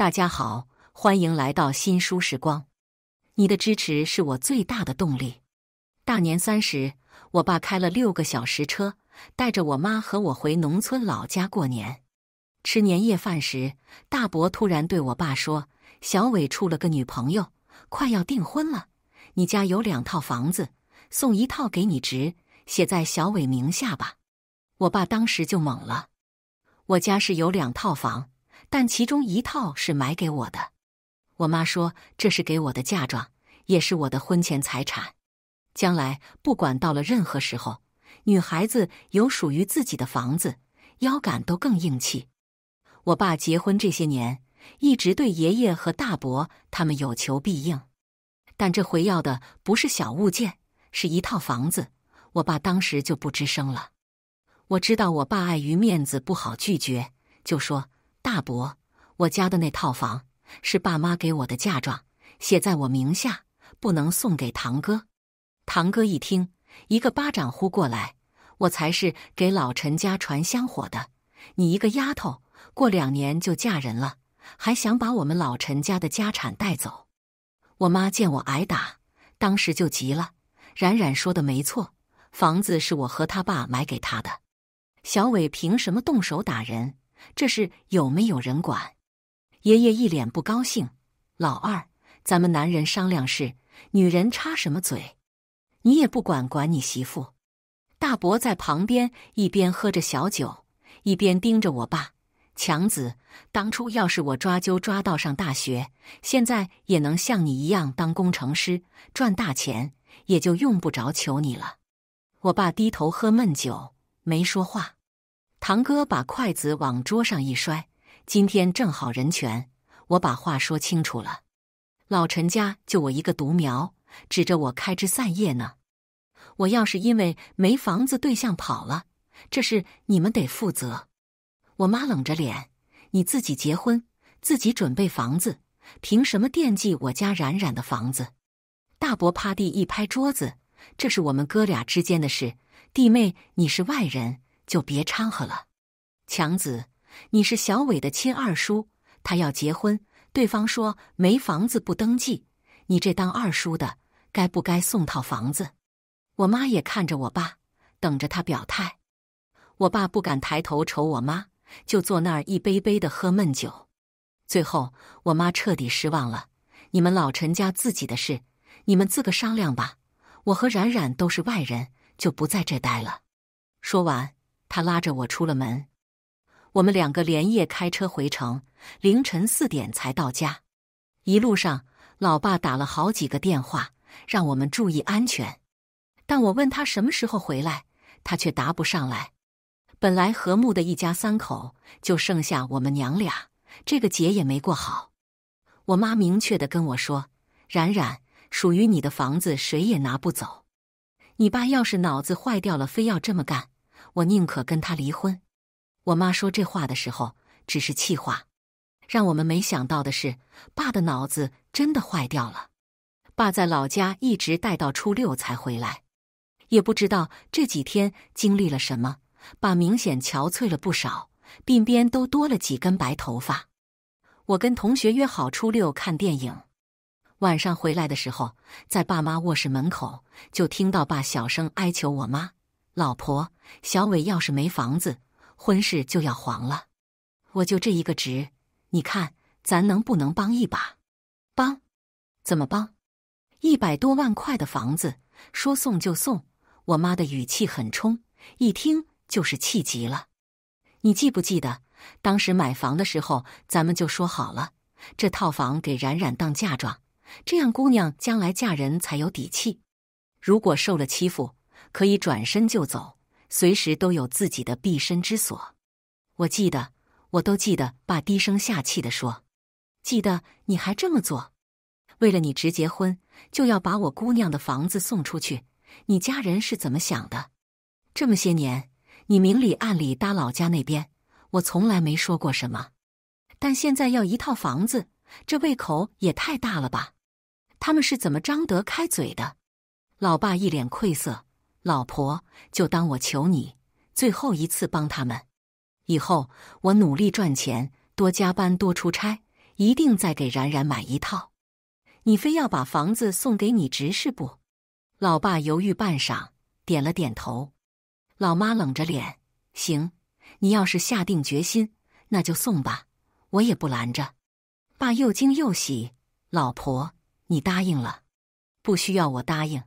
大家好，欢迎来到新书时光。你的支持是我最大的动力。大年三十，我爸开了六个小时车，带着我妈和我回农村老家过年。吃年夜饭时，大伯突然对我爸说：“小伟处了个女朋友，快要订婚了。你家有两套房子，送一套给你侄，写在小伟名下吧。”我爸当时就懵了。我家是有两套房。但其中一套是买给我的，我妈说这是给我的嫁妆，也是我的婚前财产。将来不管到了任何时候，女孩子有属于自己的房子，腰杆都更硬气。我爸结婚这些年，一直对爷爷和大伯他们有求必应，但这回要的不是小物件，是一套房子。我爸当时就不吱声了。我知道我爸碍于面子不好拒绝，就说。大伯，我家的那套房是爸妈给我的嫁妆，写在我名下，不能送给堂哥。堂哥一听，一个巴掌呼过来，我才是给老陈家传香火的。你一个丫头，过两年就嫁人了，还想把我们老陈家的家产带走？我妈见我挨打，当时就急了。冉冉说的没错，房子是我和他爸买给他的。小伟凭什么动手打人？这事有没有人管？爷爷一脸不高兴。老二，咱们男人商量事，女人插什么嘴？你也不管管你媳妇。大伯在旁边一边喝着小酒，一边盯着我爸。强子，当初要是我抓阄抓到上大学，现在也能像你一样当工程师，赚大钱，也就用不着求你了。我爸低头喝闷酒，没说话。堂哥把筷子往桌上一摔：“今天正好人权，我把话说清楚了。老陈家就我一个独苗，指着我开枝散叶呢。我要是因为没房子对象跑了，这事你们得负责。”我妈冷着脸：“你自己结婚，自己准备房子，凭什么惦记我家冉冉的房子？”大伯趴地一拍桌子：“这是我们哥俩之间的事，弟妹你是外人。”就别掺和了，强子，你是小伟的亲二叔，他要结婚，对方说没房子不登记，你这当二叔的该不该送套房子？我妈也看着我爸，等着他表态。我爸不敢抬头瞅我妈，就坐那儿一杯杯的喝闷酒。最后，我妈彻底失望了。你们老陈家自己的事，你们自个商量吧。我和冉冉都是外人，就不在这待了。说完。他拉着我出了门，我们两个连夜开车回城，凌晨四点才到家。一路上，老爸打了好几个电话，让我们注意安全。但我问他什么时候回来，他却答不上来。本来和睦的一家三口，就剩下我们娘俩，这个节也没过好。我妈明确的跟我说：“冉冉，属于你的房子谁也拿不走。你爸要是脑子坏掉了，非要这么干。”我宁可跟他离婚。我妈说这话的时候只是气话。让我们没想到的是，爸的脑子真的坏掉了。爸在老家一直待到初六才回来，也不知道这几天经历了什么，爸明显憔悴了不少，鬓边都多了几根白头发。我跟同学约好初六看电影，晚上回来的时候，在爸妈卧室门口就听到爸小声哀求我妈。老婆，小伟要是没房子，婚事就要黄了。我就这一个侄，你看咱能不能帮一把？帮？怎么帮？一百多万块的房子，说送就送？我妈的语气很冲，一听就是气急了。你记不记得当时买房的时候，咱们就说好了，这套房给冉冉当嫁妆，这样姑娘将来嫁人才有底气。如果受了欺负。可以转身就走，随时都有自己的避身之所。我记得，我都记得。爸低声下气地说：“记得你还这么做，为了你直结婚，就要把我姑娘的房子送出去，你家人是怎么想的？这么些年，你明里暗里搭老家那边，我从来没说过什么，但现在要一套房子，这胃口也太大了吧？他们是怎么张得开嘴的？”老爸一脸愧色。老婆，就当我求你，最后一次帮他们。以后我努力赚钱，多加班，多出差，一定再给冉冉买一套。你非要把房子送给你侄是不？老爸犹豫半晌，点了点头。老妈冷着脸：“行，你要是下定决心，那就送吧，我也不拦着。”爸又惊又喜：“老婆，你答应了？不需要我答应。”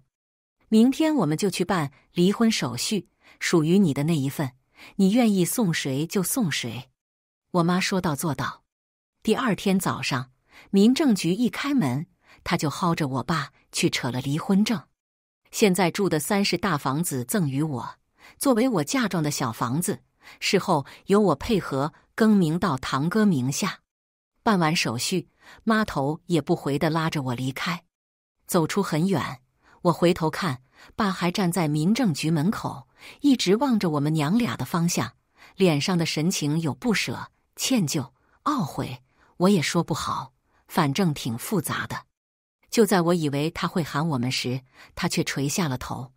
明天我们就去办离婚手续，属于你的那一份，你愿意送谁就送谁。我妈说到做到。第二天早上，民政局一开门，她就薅着我爸去扯了离婚证。现在住的三室大房子赠与我，作为我嫁妆的小房子，事后由我配合更名到堂哥名下。办完手续，妈头也不回的拉着我离开，走出很远。我回头看，爸还站在民政局门口，一直望着我们娘俩的方向，脸上的神情有不舍、歉疚、懊悔，我也说不好，反正挺复杂的。就在我以为他会喊我们时，他却垂下了头。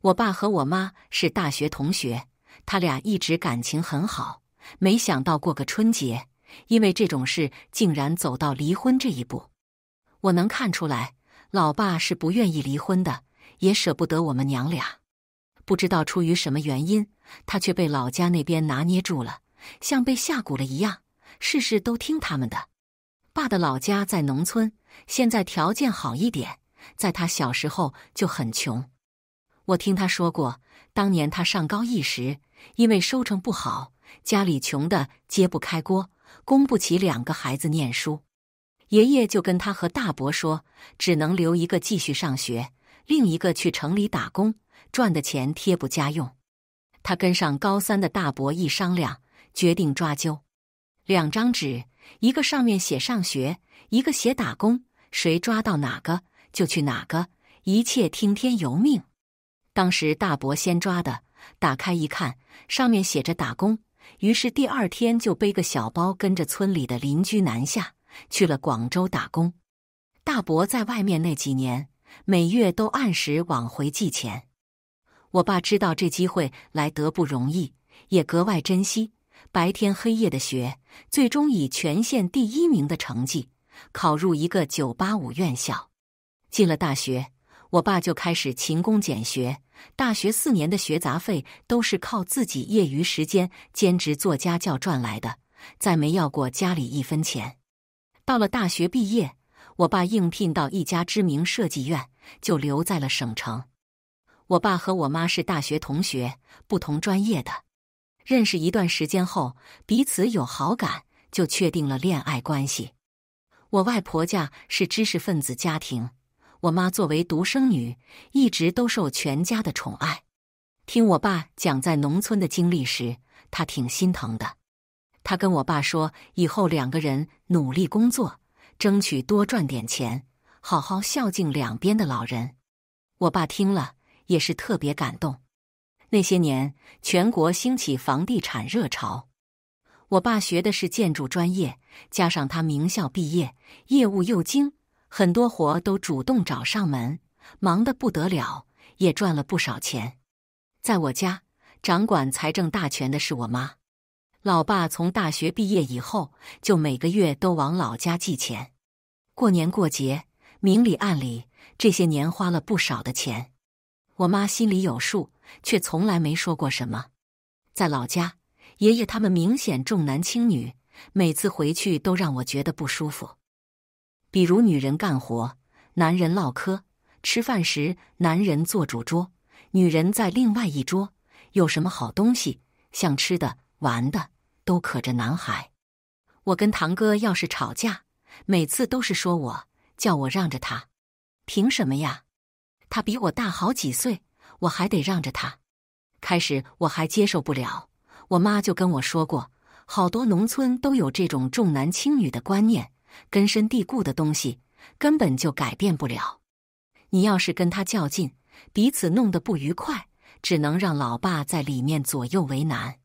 我爸和我妈是大学同学，他俩一直感情很好，没想到过个春节，因为这种事竟然走到离婚这一步，我能看出来。老爸是不愿意离婚的，也舍不得我们娘俩。不知道出于什么原因，他却被老家那边拿捏住了，像被下蛊了一样，事事都听他们的。爸的老家在农村，现在条件好一点，在他小时候就很穷。我听他说过，当年他上高一时，因为收成不好，家里穷的揭不开锅，供不起两个孩子念书。爷爷就跟他和大伯说，只能留一个继续上学，另一个去城里打工，赚的钱贴补家用。他跟上高三的大伯一商量，决定抓阄。两张纸，一个上面写上学，一个写打工，谁抓到哪个就去哪个，一切听天由命。当时大伯先抓的，打开一看，上面写着打工，于是第二天就背个小包，跟着村里的邻居南下。去了广州打工，大伯在外面那几年，每月都按时往回寄钱。我爸知道这机会来得不容易，也格外珍惜，白天黑夜的学，最终以全县第一名的成绩考入一个985院校。进了大学，我爸就开始勤工俭学，大学四年的学杂费都是靠自己业余时间兼职做家教赚来的，再没要过家里一分钱。到了大学毕业，我爸应聘到一家知名设计院，就留在了省城。我爸和我妈是大学同学，不同专业的，认识一段时间后，彼此有好感，就确定了恋爱关系。我外婆家是知识分子家庭，我妈作为独生女，一直都受全家的宠爱。听我爸讲在农村的经历时，他挺心疼的。他跟我爸说：“以后两个人努力工作，争取多赚点钱，好好孝敬两边的老人。”我爸听了也是特别感动。那些年，全国兴起房地产热潮，我爸学的是建筑专业，加上他名校毕业，业务又精，很多活都主动找上门，忙得不得了，也赚了不少钱。在我家，掌管财政大权的是我妈。老爸从大学毕业以后，就每个月都往老家寄钱，过年过节，明里暗里，这些年花了不少的钱。我妈心里有数，却从来没说过什么。在老家，爷爷他们明显重男轻女，每次回去都让我觉得不舒服。比如女人干活，男人唠嗑；吃饭时，男人坐主桌，女人在另外一桌。有什么好东西，想吃的。玩的都可着男孩，我跟堂哥要是吵架，每次都是说我叫我让着他，凭什么呀？他比我大好几岁，我还得让着他。开始我还接受不了，我妈就跟我说过，好多农村都有这种重男轻女的观念，根深蒂固的东西根本就改变不了。你要是跟他较劲，彼此弄得不愉快，只能让老爸在里面左右为难。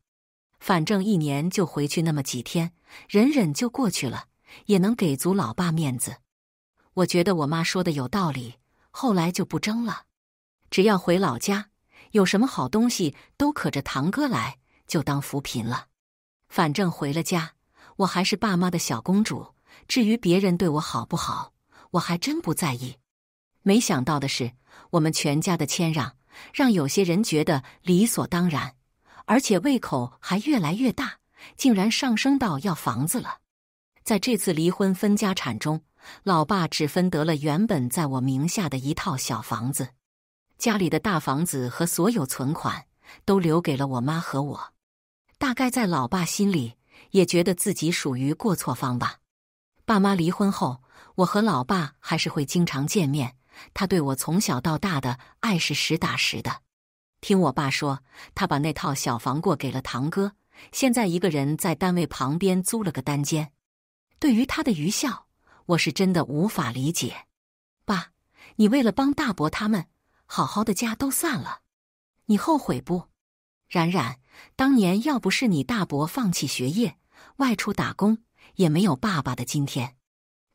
反正一年就回去那么几天，忍忍就过去了，也能给足老爸面子。我觉得我妈说的有道理，后来就不争了。只要回老家，有什么好东西都可着堂哥来，就当扶贫了。反正回了家，我还是爸妈的小公主。至于别人对我好不好，我还真不在意。没想到的是，我们全家的谦让，让有些人觉得理所当然。而且胃口还越来越大，竟然上升到要房子了。在这次离婚分家产中，老爸只分得了原本在我名下的一套小房子，家里的大房子和所有存款都留给了我妈和我。大概在老爸心里，也觉得自己属于过错方吧。爸妈离婚后，我和老爸还是会经常见面，他对我从小到大的爱是实打实的。听我爸说，他把那套小房过给了堂哥，现在一个人在单位旁边租了个单间。对于他的愚孝，我是真的无法理解。爸，你为了帮大伯他们，好好的家都散了，你后悔不？冉冉，当年要不是你大伯放弃学业外出打工，也没有爸爸的今天。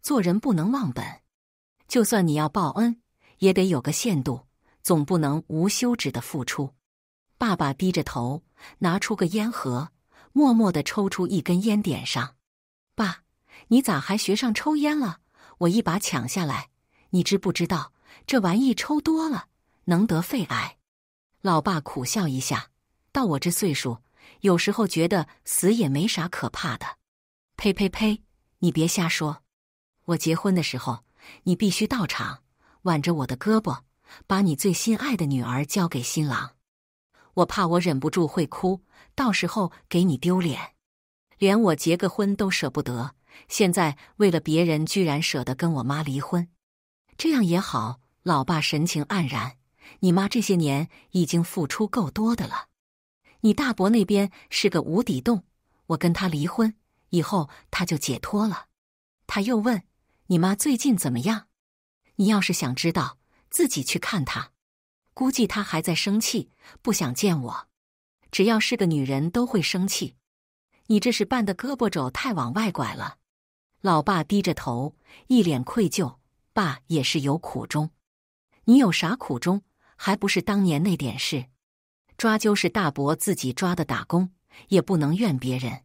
做人不能忘本，就算你要报恩，也得有个限度。总不能无休止的付出。爸爸低着头，拿出个烟盒，默默的抽出一根烟，点上。爸，你咋还学上抽烟了？我一把抢下来。你知不知道这玩意抽多了能得肺癌？老爸苦笑一下，到我这岁数，有时候觉得死也没啥可怕的。呸呸呸！你别瞎说。我结婚的时候，你必须到场，挽着我的胳膊。把你最心爱的女儿交给新郎，我怕我忍不住会哭，到时候给你丢脸，连我结个婚都舍不得。现在为了别人，居然舍得跟我妈离婚，这样也好。老爸神情黯然，你妈这些年已经付出够多的了。你大伯那边是个无底洞，我跟他离婚以后他就解脱了。他又问你妈最近怎么样？你要是想知道。自己去看他，估计他还在生气，不想见我。只要是个女人，都会生气。你这是办的胳膊肘太往外拐了。老爸低着头，一脸愧疚。爸也是有苦衷，你有啥苦衷？还不是当年那点事。抓阄是大伯自己抓的，打工也不能怨别人。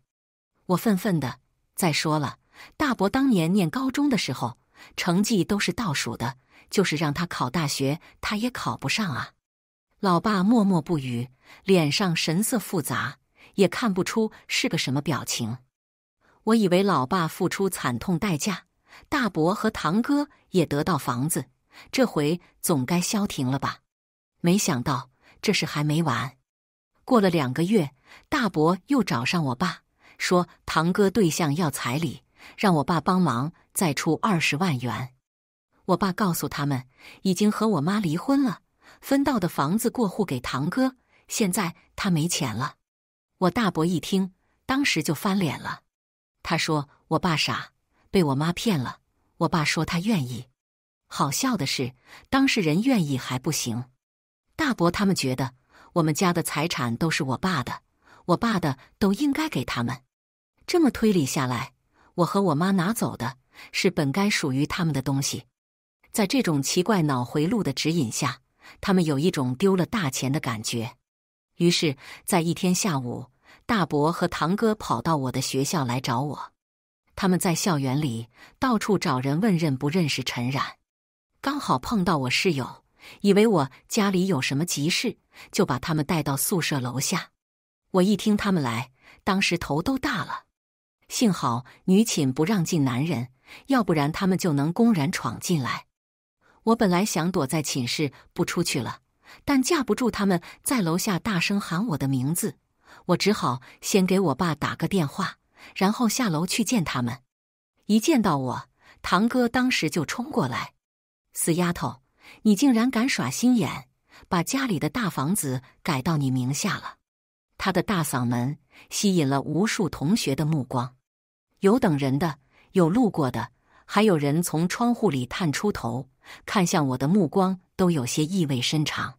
我愤愤的。再说了，大伯当年念高中的时候，成绩都是倒数的。就是让他考大学，他也考不上啊！老爸默默不语，脸上神色复杂，也看不出是个什么表情。我以为老爸付出惨痛代价，大伯和堂哥也得到房子，这回总该消停了吧？没想到这事还没完。过了两个月，大伯又找上我爸，说堂哥对象要彩礼，让我爸帮忙再出二十万元。我爸告诉他们，已经和我妈离婚了，分到的房子过户给堂哥。现在他没钱了。我大伯一听，当时就翻脸了。他说我爸傻，被我妈骗了。我爸说他愿意。好笑的是，当事人愿意还不行。大伯他们觉得我们家的财产都是我爸的，我爸的都应该给他们。这么推理下来，我和我妈拿走的是本该属于他们的东西。在这种奇怪脑回路的指引下，他们有一种丢了大钱的感觉。于是，在一天下午，大伯和堂哥跑到我的学校来找我。他们在校园里到处找人，问认不认识陈冉。刚好碰到我室友，以为我家里有什么急事，就把他们带到宿舍楼下。我一听他们来，当时头都大了。幸好女寝不让进男人，要不然他们就能公然闯进来。我本来想躲在寝室不出去了，但架不住他们在楼下大声喊我的名字，我只好先给我爸打个电话，然后下楼去见他们。一见到我，堂哥当时就冲过来：“死丫头，你竟然敢耍心眼，把家里的大房子改到你名下了！”他的大嗓门吸引了无数同学的目光，有等人的，有路过的。还有人从窗户里探出头，看向我的目光都有些意味深长。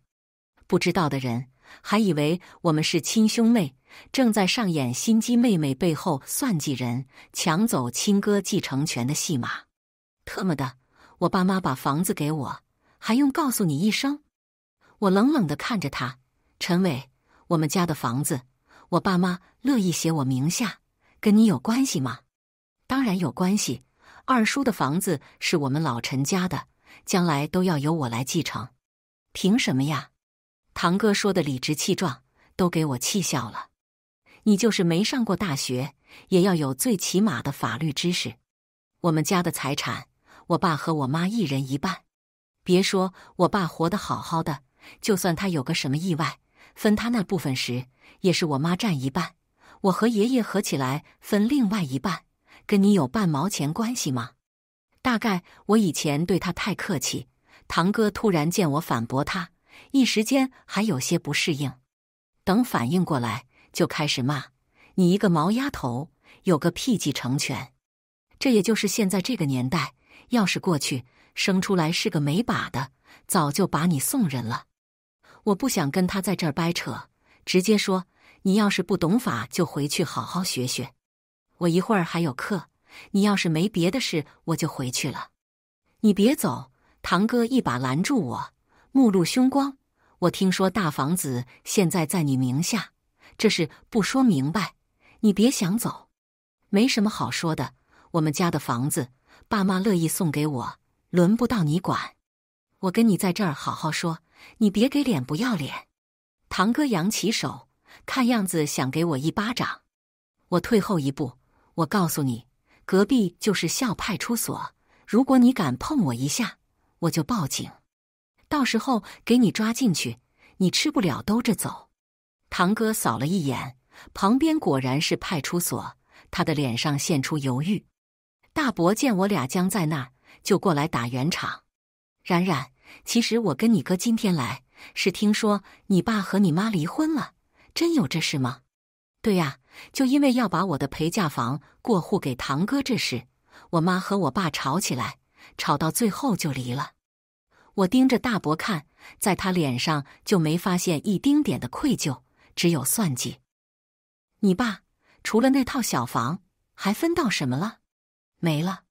不知道的人还以为我们是亲兄妹，正在上演心机妹妹背后算计人、抢走亲哥继承权的戏码。特么的，我爸妈把房子给我，还用告诉你一声？我冷冷的看着他，陈伟，我们家的房子，我爸妈乐意写我名下，跟你有关系吗？当然有关系。二叔的房子是我们老陈家的，将来都要由我来继承。凭什么呀？堂哥说的理直气壮，都给我气笑了。你就是没上过大学，也要有最起码的法律知识。我们家的财产，我爸和我妈一人一半。别说我爸活得好好的，就算他有个什么意外，分他那部分时，也是我妈占一半，我和爷爷合起来分另外一半。跟你有半毛钱关系吗？大概我以前对他太客气，堂哥突然见我反驳他，一时间还有些不适应。等反应过来，就开始骂你一个毛丫头，有个屁继承权！这也就是现在这个年代，要是过去生出来是个没把的，早就把你送人了。我不想跟他在这儿掰扯，直接说：你要是不懂法，就回去好好学学。我一会儿还有课，你要是没别的事，我就回去了。你别走！堂哥一把拦住我，目露凶光。我听说大房子现在在你名下，这事不说明白，你别想走。没什么好说的，我们家的房子，爸妈乐意送给我，轮不到你管。我跟你在这儿好好说，你别给脸不要脸。堂哥扬起手，看样子想给我一巴掌。我退后一步。我告诉你，隔壁就是校派出所。如果你敢碰我一下，我就报警，到时候给你抓进去，你吃不了兜着走。堂哥扫了一眼旁边，果然是派出所，他的脸上现出犹豫。大伯见我俩僵在那儿，就过来打圆场：“冉冉，其实我跟你哥今天来是听说你爸和你妈离婚了，真有这事吗？”“对呀。”就因为要把我的陪嫁房过户给堂哥这事，我妈和我爸吵起来，吵到最后就离了。我盯着大伯看，在他脸上就没发现一丁点的愧疚，只有算计。你爸除了那套小房，还分到什么了？没了。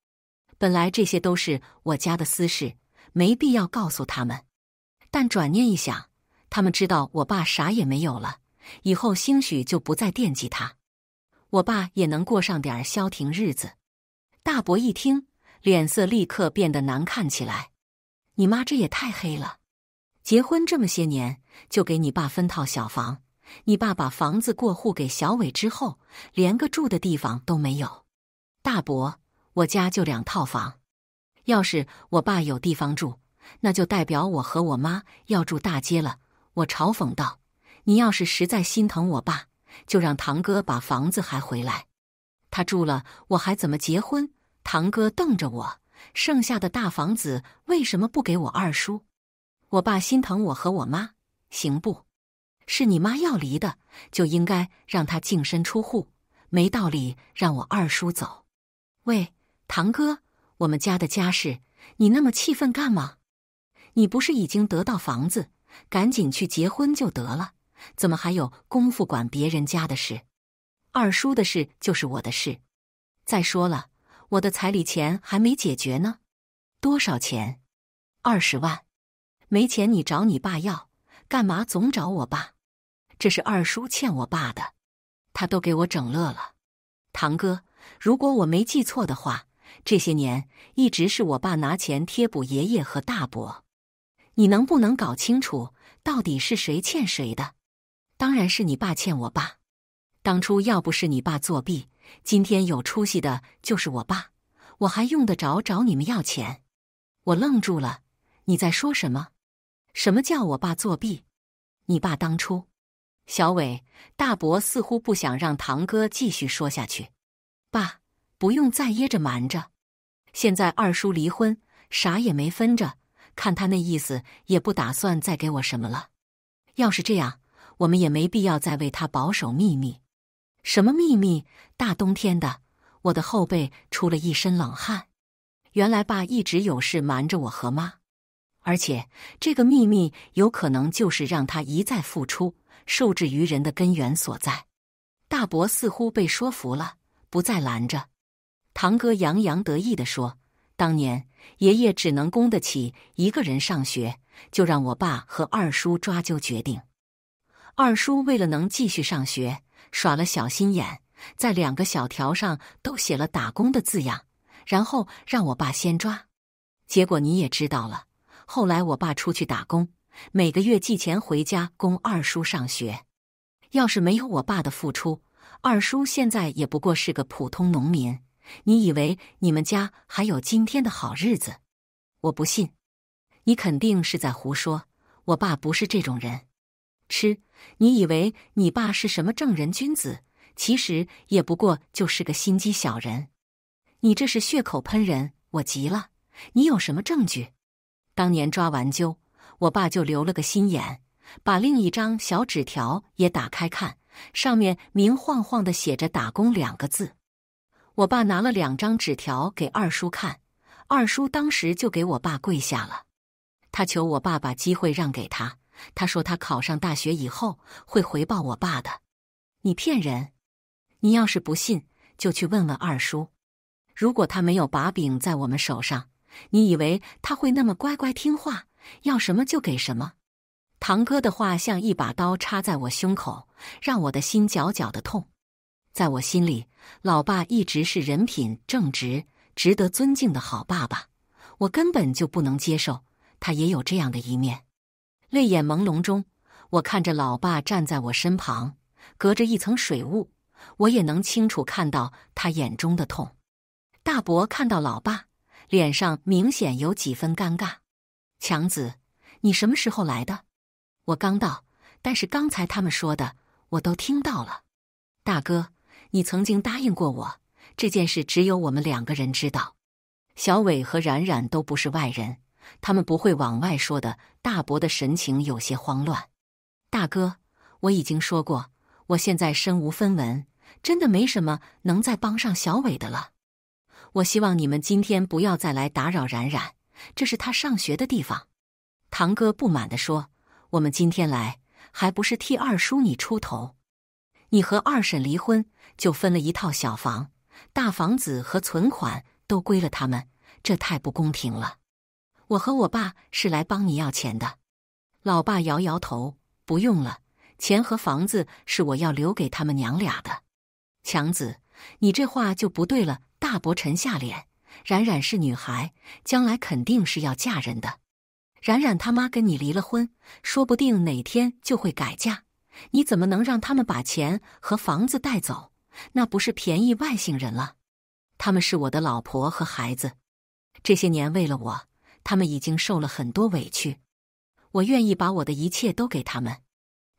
本来这些都是我家的私事，没必要告诉他们。但转念一想，他们知道我爸啥也没有了，以后兴许就不再惦记他。我爸也能过上点消停日子。大伯一听，脸色立刻变得难看起来。你妈这也太黑了！结婚这么些年，就给你爸分套小房。你爸把房子过户给小伟之后，连个住的地方都没有。大伯，我家就两套房。要是我爸有地方住，那就代表我和我妈要住大街了。我嘲讽道：“你要是实在心疼我爸。”就让堂哥把房子还回来，他住了，我还怎么结婚？堂哥瞪着我，剩下的大房子为什么不给我二叔？我爸心疼我和我妈，行不？是你妈要离的，就应该让他净身出户，没道理让我二叔走。喂，堂哥，我们家的家事，你那么气愤干嘛？你不是已经得到房子，赶紧去结婚就得了。怎么还有功夫管别人家的事？二叔的事就是我的事。再说了，我的彩礼钱还没解决呢，多少钱？二十万。没钱你找你爸要，干嘛总找我爸？这是二叔欠我爸的，他都给我整乐了。堂哥，如果我没记错的话，这些年一直是我爸拿钱贴补爷爷和大伯。你能不能搞清楚到底是谁欠谁的？当然是你爸欠我爸。当初要不是你爸作弊，今天有出息的就是我爸，我还用得着找你们要钱？我愣住了，你在说什么？什么叫我爸作弊？你爸当初……小伟，大伯似乎不想让堂哥继续说下去。爸，不用再掖着瞒着。现在二叔离婚，啥也没分着，看他那意思，也不打算再给我什么了。要是这样……我们也没必要再为他保守秘密，什么秘密？大冬天的，我的后背出了一身冷汗。原来爸一直有事瞒着我和妈，而且这个秘密有可能就是让他一再付出、受制于人的根源所在。大伯似乎被说服了，不再拦着。堂哥洋洋得意地说：“当年爷爷只能供得起一个人上学，就让我爸和二叔抓阄决定。”二叔为了能继续上学，耍了小心眼，在两个小条上都写了“打工”的字样，然后让我爸先抓。结果你也知道了。后来我爸出去打工，每个月寄钱回家供二叔上学。要是没有我爸的付出，二叔现在也不过是个普通农民。你以为你们家还有今天的好日子？我不信，你肯定是在胡说。我爸不是这种人。吃，你以为你爸是什么正人君子？其实也不过就是个心机小人。你这是血口喷人，我急了。你有什么证据？当年抓完阄，我爸就留了个心眼，把另一张小纸条也打开看，上面明晃晃的写着“打工”两个字。我爸拿了两张纸条给二叔看，二叔当时就给我爸跪下了，他求我爸把机会让给他。他说：“他考上大学以后会回报我爸的。”你骗人！你要是不信，就去问问二叔。如果他没有把柄在我们手上，你以为他会那么乖乖听话，要什么就给什么？堂哥的话像一把刀插在我胸口，让我的心绞绞的痛。在我心里，老爸一直是人品正直、值得尊敬的好爸爸。我根本就不能接受他也有这样的一面。泪眼朦胧中，我看着老爸站在我身旁，隔着一层水雾，我也能清楚看到他眼中的痛。大伯看到老爸，脸上明显有几分尴尬。强子，你什么时候来的？我刚到，但是刚才他们说的我都听到了。大哥，你曾经答应过我，这件事只有我们两个人知道，小伟和冉冉都不是外人。他们不会往外说的。大伯的神情有些慌乱。大哥，我已经说过，我现在身无分文，真的没什么能再帮上小伟的了。我希望你们今天不要再来打扰冉冉，这是他上学的地方。堂哥不满地说：“我们今天来，还不是替二叔你出头？你和二婶离婚，就分了一套小房，大房子和存款都归了他们，这太不公平了。”我和我爸是来帮你要钱的。老爸摇摇头：“不用了，钱和房子是我要留给他们娘俩的。”强子，你这话就不对了。大伯沉下脸：“冉冉是女孩，将来肯定是要嫁人的。冉冉他妈跟你离了婚，说不定哪天就会改嫁。你怎么能让他们把钱和房子带走？那不是便宜外姓人了？他们是我的老婆和孩子，这些年为了我。”他们已经受了很多委屈，我愿意把我的一切都给他们。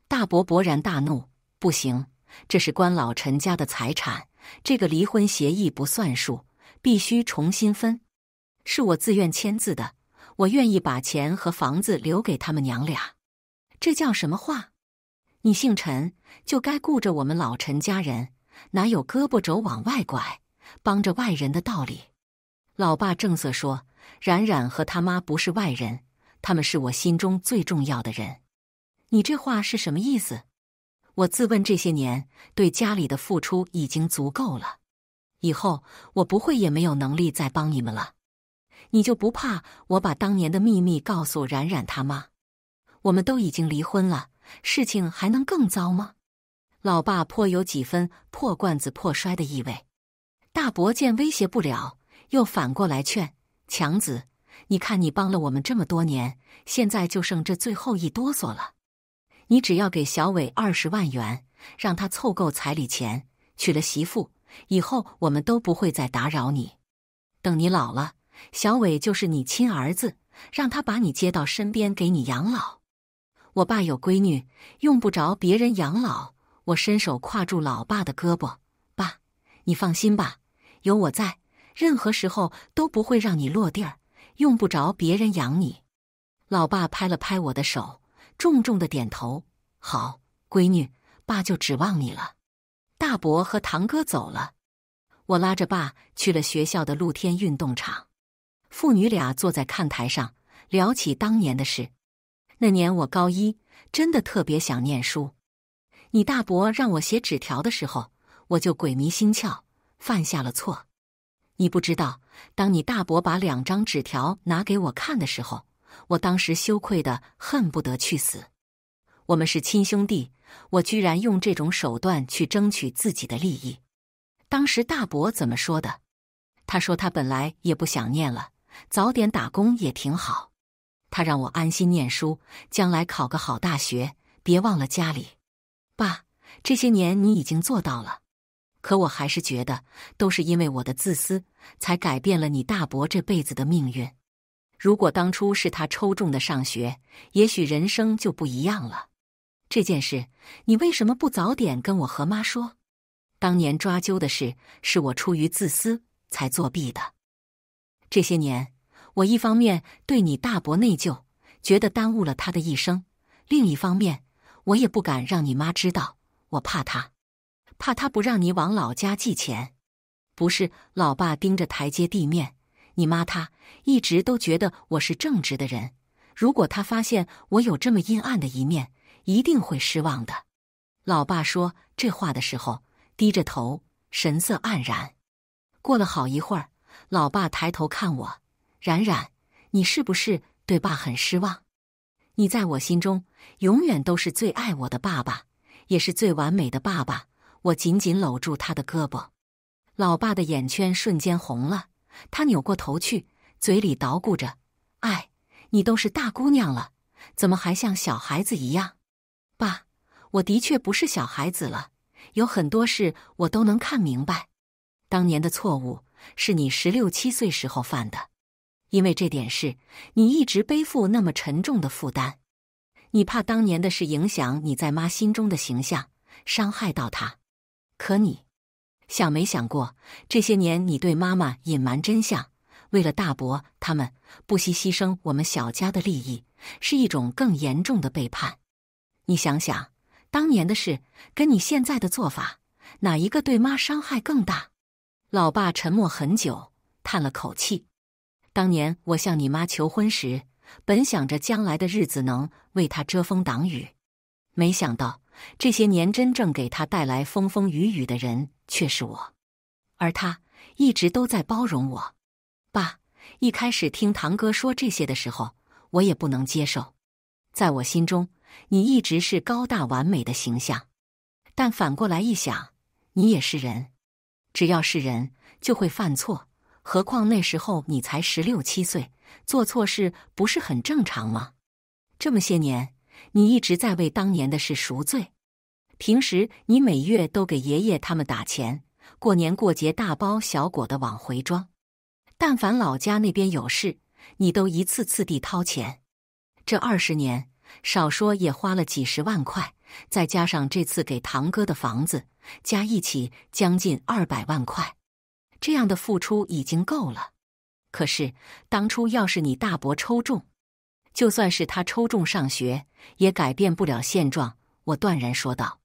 大伯勃然大怒：“不行，这是关老陈家的财产，这个离婚协议不算数，必须重新分。是我自愿签字的，我愿意把钱和房子留给他们娘俩。这叫什么话？你姓陈，就该顾着我们老陈家人，哪有胳膊肘往外拐、帮着外人的道理？”老爸正色说。冉冉和他妈不是外人，他们是我心中最重要的人。你这话是什么意思？我自问这些年对家里的付出已经足够了，以后我不会也没有能力再帮你们了。你就不怕我把当年的秘密告诉冉冉他妈？我们都已经离婚了，事情还能更糟吗？老爸颇有几分破罐子破摔的意味。大伯见威胁不了，又反过来劝。强子，你看你帮了我们这么多年，现在就剩这最后一哆嗦了。你只要给小伟二十万元，让他凑够彩礼钱，娶了媳妇，以后我们都不会再打扰你。等你老了，小伟就是你亲儿子，让他把你接到身边，给你养老。我爸有闺女，用不着别人养老。我伸手跨住老爸的胳膊，爸，你放心吧，有我在。任何时候都不会让你落地儿，用不着别人养你。老爸拍了拍我的手，重重的点头：“好，闺女，爸就指望你了。”大伯和堂哥走了，我拉着爸去了学校的露天运动场，父女俩坐在看台上聊起当年的事。那年我高一，真的特别想念书。你大伯让我写纸条的时候，我就鬼迷心窍，犯下了错。你不知道，当你大伯把两张纸条拿给我看的时候，我当时羞愧的恨不得去死。我们是亲兄弟，我居然用这种手段去争取自己的利益。当时大伯怎么说的？他说他本来也不想念了，早点打工也挺好。他让我安心念书，将来考个好大学，别忘了家里。爸，这些年你已经做到了。可我还是觉得，都是因为我的自私，才改变了你大伯这辈子的命运。如果当初是他抽中的上学，也许人生就不一样了。这件事，你为什么不早点跟我和妈说？当年抓阄的事，是我出于自私才作弊的。这些年，我一方面对你大伯内疚，觉得耽误了他的一生；另一方面，我也不敢让你妈知道，我怕他。怕他不让你往老家寄钱，不是？老爸盯着台阶地面，你妈她一直都觉得我是正直的人，如果他发现我有这么阴暗的一面，一定会失望的。老爸说这话的时候，低着头，神色黯然。过了好一会儿，老爸抬头看我：“冉冉，你是不是对爸很失望？你在我心中永远都是最爱我的爸爸，也是最完美的爸爸。”我紧紧搂住他的胳膊，老爸的眼圈瞬间红了。他扭过头去，嘴里捣鼓着：“哎，你都是大姑娘了，怎么还像小孩子一样？”“爸，我的确不是小孩子了，有很多事我都能看明白。当年的错误是你十六七岁时候犯的，因为这点事，你一直背负那么沉重的负担。你怕当年的事影响你在妈心中的形象，伤害到她。”可你想没想过，这些年你对妈妈隐瞒真相，为了大伯他们不惜牺牲我们小家的利益，是一种更严重的背叛。你想想，当年的事跟你现在的做法，哪一个对妈伤害更大？老爸沉默很久，叹了口气。当年我向你妈求婚时，本想着将来的日子能为她遮风挡雨，没想到。这些年真正给他带来风风雨雨的人却是我，而他一直都在包容我。爸，一开始听堂哥说这些的时候，我也不能接受。在我心中，你一直是高大完美的形象，但反过来一想，你也是人，只要是人就会犯错，何况那时候你才十六七岁，做错事不是很正常吗？这么些年。你一直在为当年的事赎罪。平时你每月都给爷爷他们打钱，过年过节大包小裹的往回装。但凡老家那边有事，你都一次次地掏钱。这二十年少说也花了几十万块，再加上这次给堂哥的房子，加一起将近二百万块。这样的付出已经够了。可是当初要是你大伯抽中，就算是他抽中上学。也改变不了现状，我断然说道：“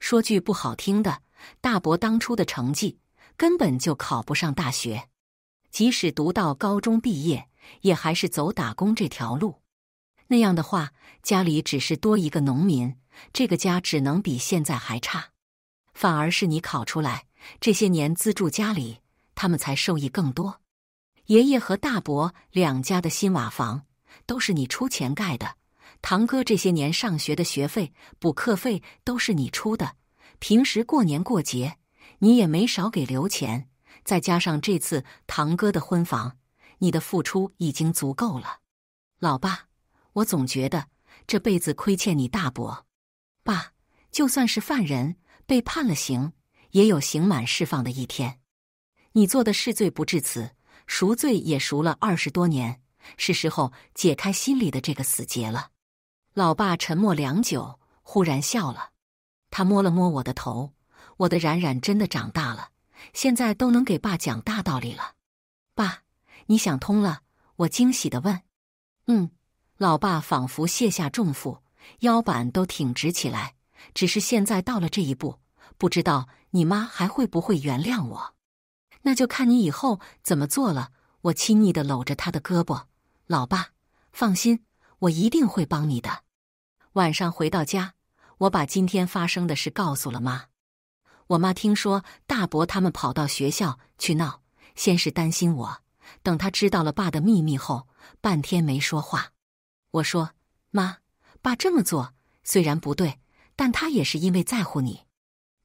说句不好听的，大伯当初的成绩根本就考不上大学，即使读到高中毕业，也还是走打工这条路。那样的话，家里只是多一个农民，这个家只能比现在还差。反而是你考出来，这些年资助家里，他们才受益更多。爷爷和大伯两家的新瓦房都是你出钱盖的。”堂哥这些年上学的学费、补课费都是你出的，平时过年过节你也没少给留钱，再加上这次堂哥的婚房，你的付出已经足够了。老爸，我总觉得这辈子亏欠你大伯。爸，就算是犯人被判了刑，也有刑满释放的一天。你做的是罪不至此，赎罪也赎了二十多年，是时候解开心里的这个死结了。老爸沉默良久，忽然笑了。他摸了摸我的头，我的冉冉真的长大了，现在都能给爸讲大道理了。爸，你想通了？我惊喜的问。嗯，老爸仿佛卸下重负，腰板都挺直起来。只是现在到了这一步，不知道你妈还会不会原谅我？那就看你以后怎么做了。我亲昵的搂着他的胳膊。老爸，放心，我一定会帮你的。晚上回到家，我把今天发生的事告诉了妈。我妈听说大伯他们跑到学校去闹，先是担心我。等她知道了爸的秘密后，半天没说话。我说：“妈，爸这么做虽然不对，但他也是因为在乎你，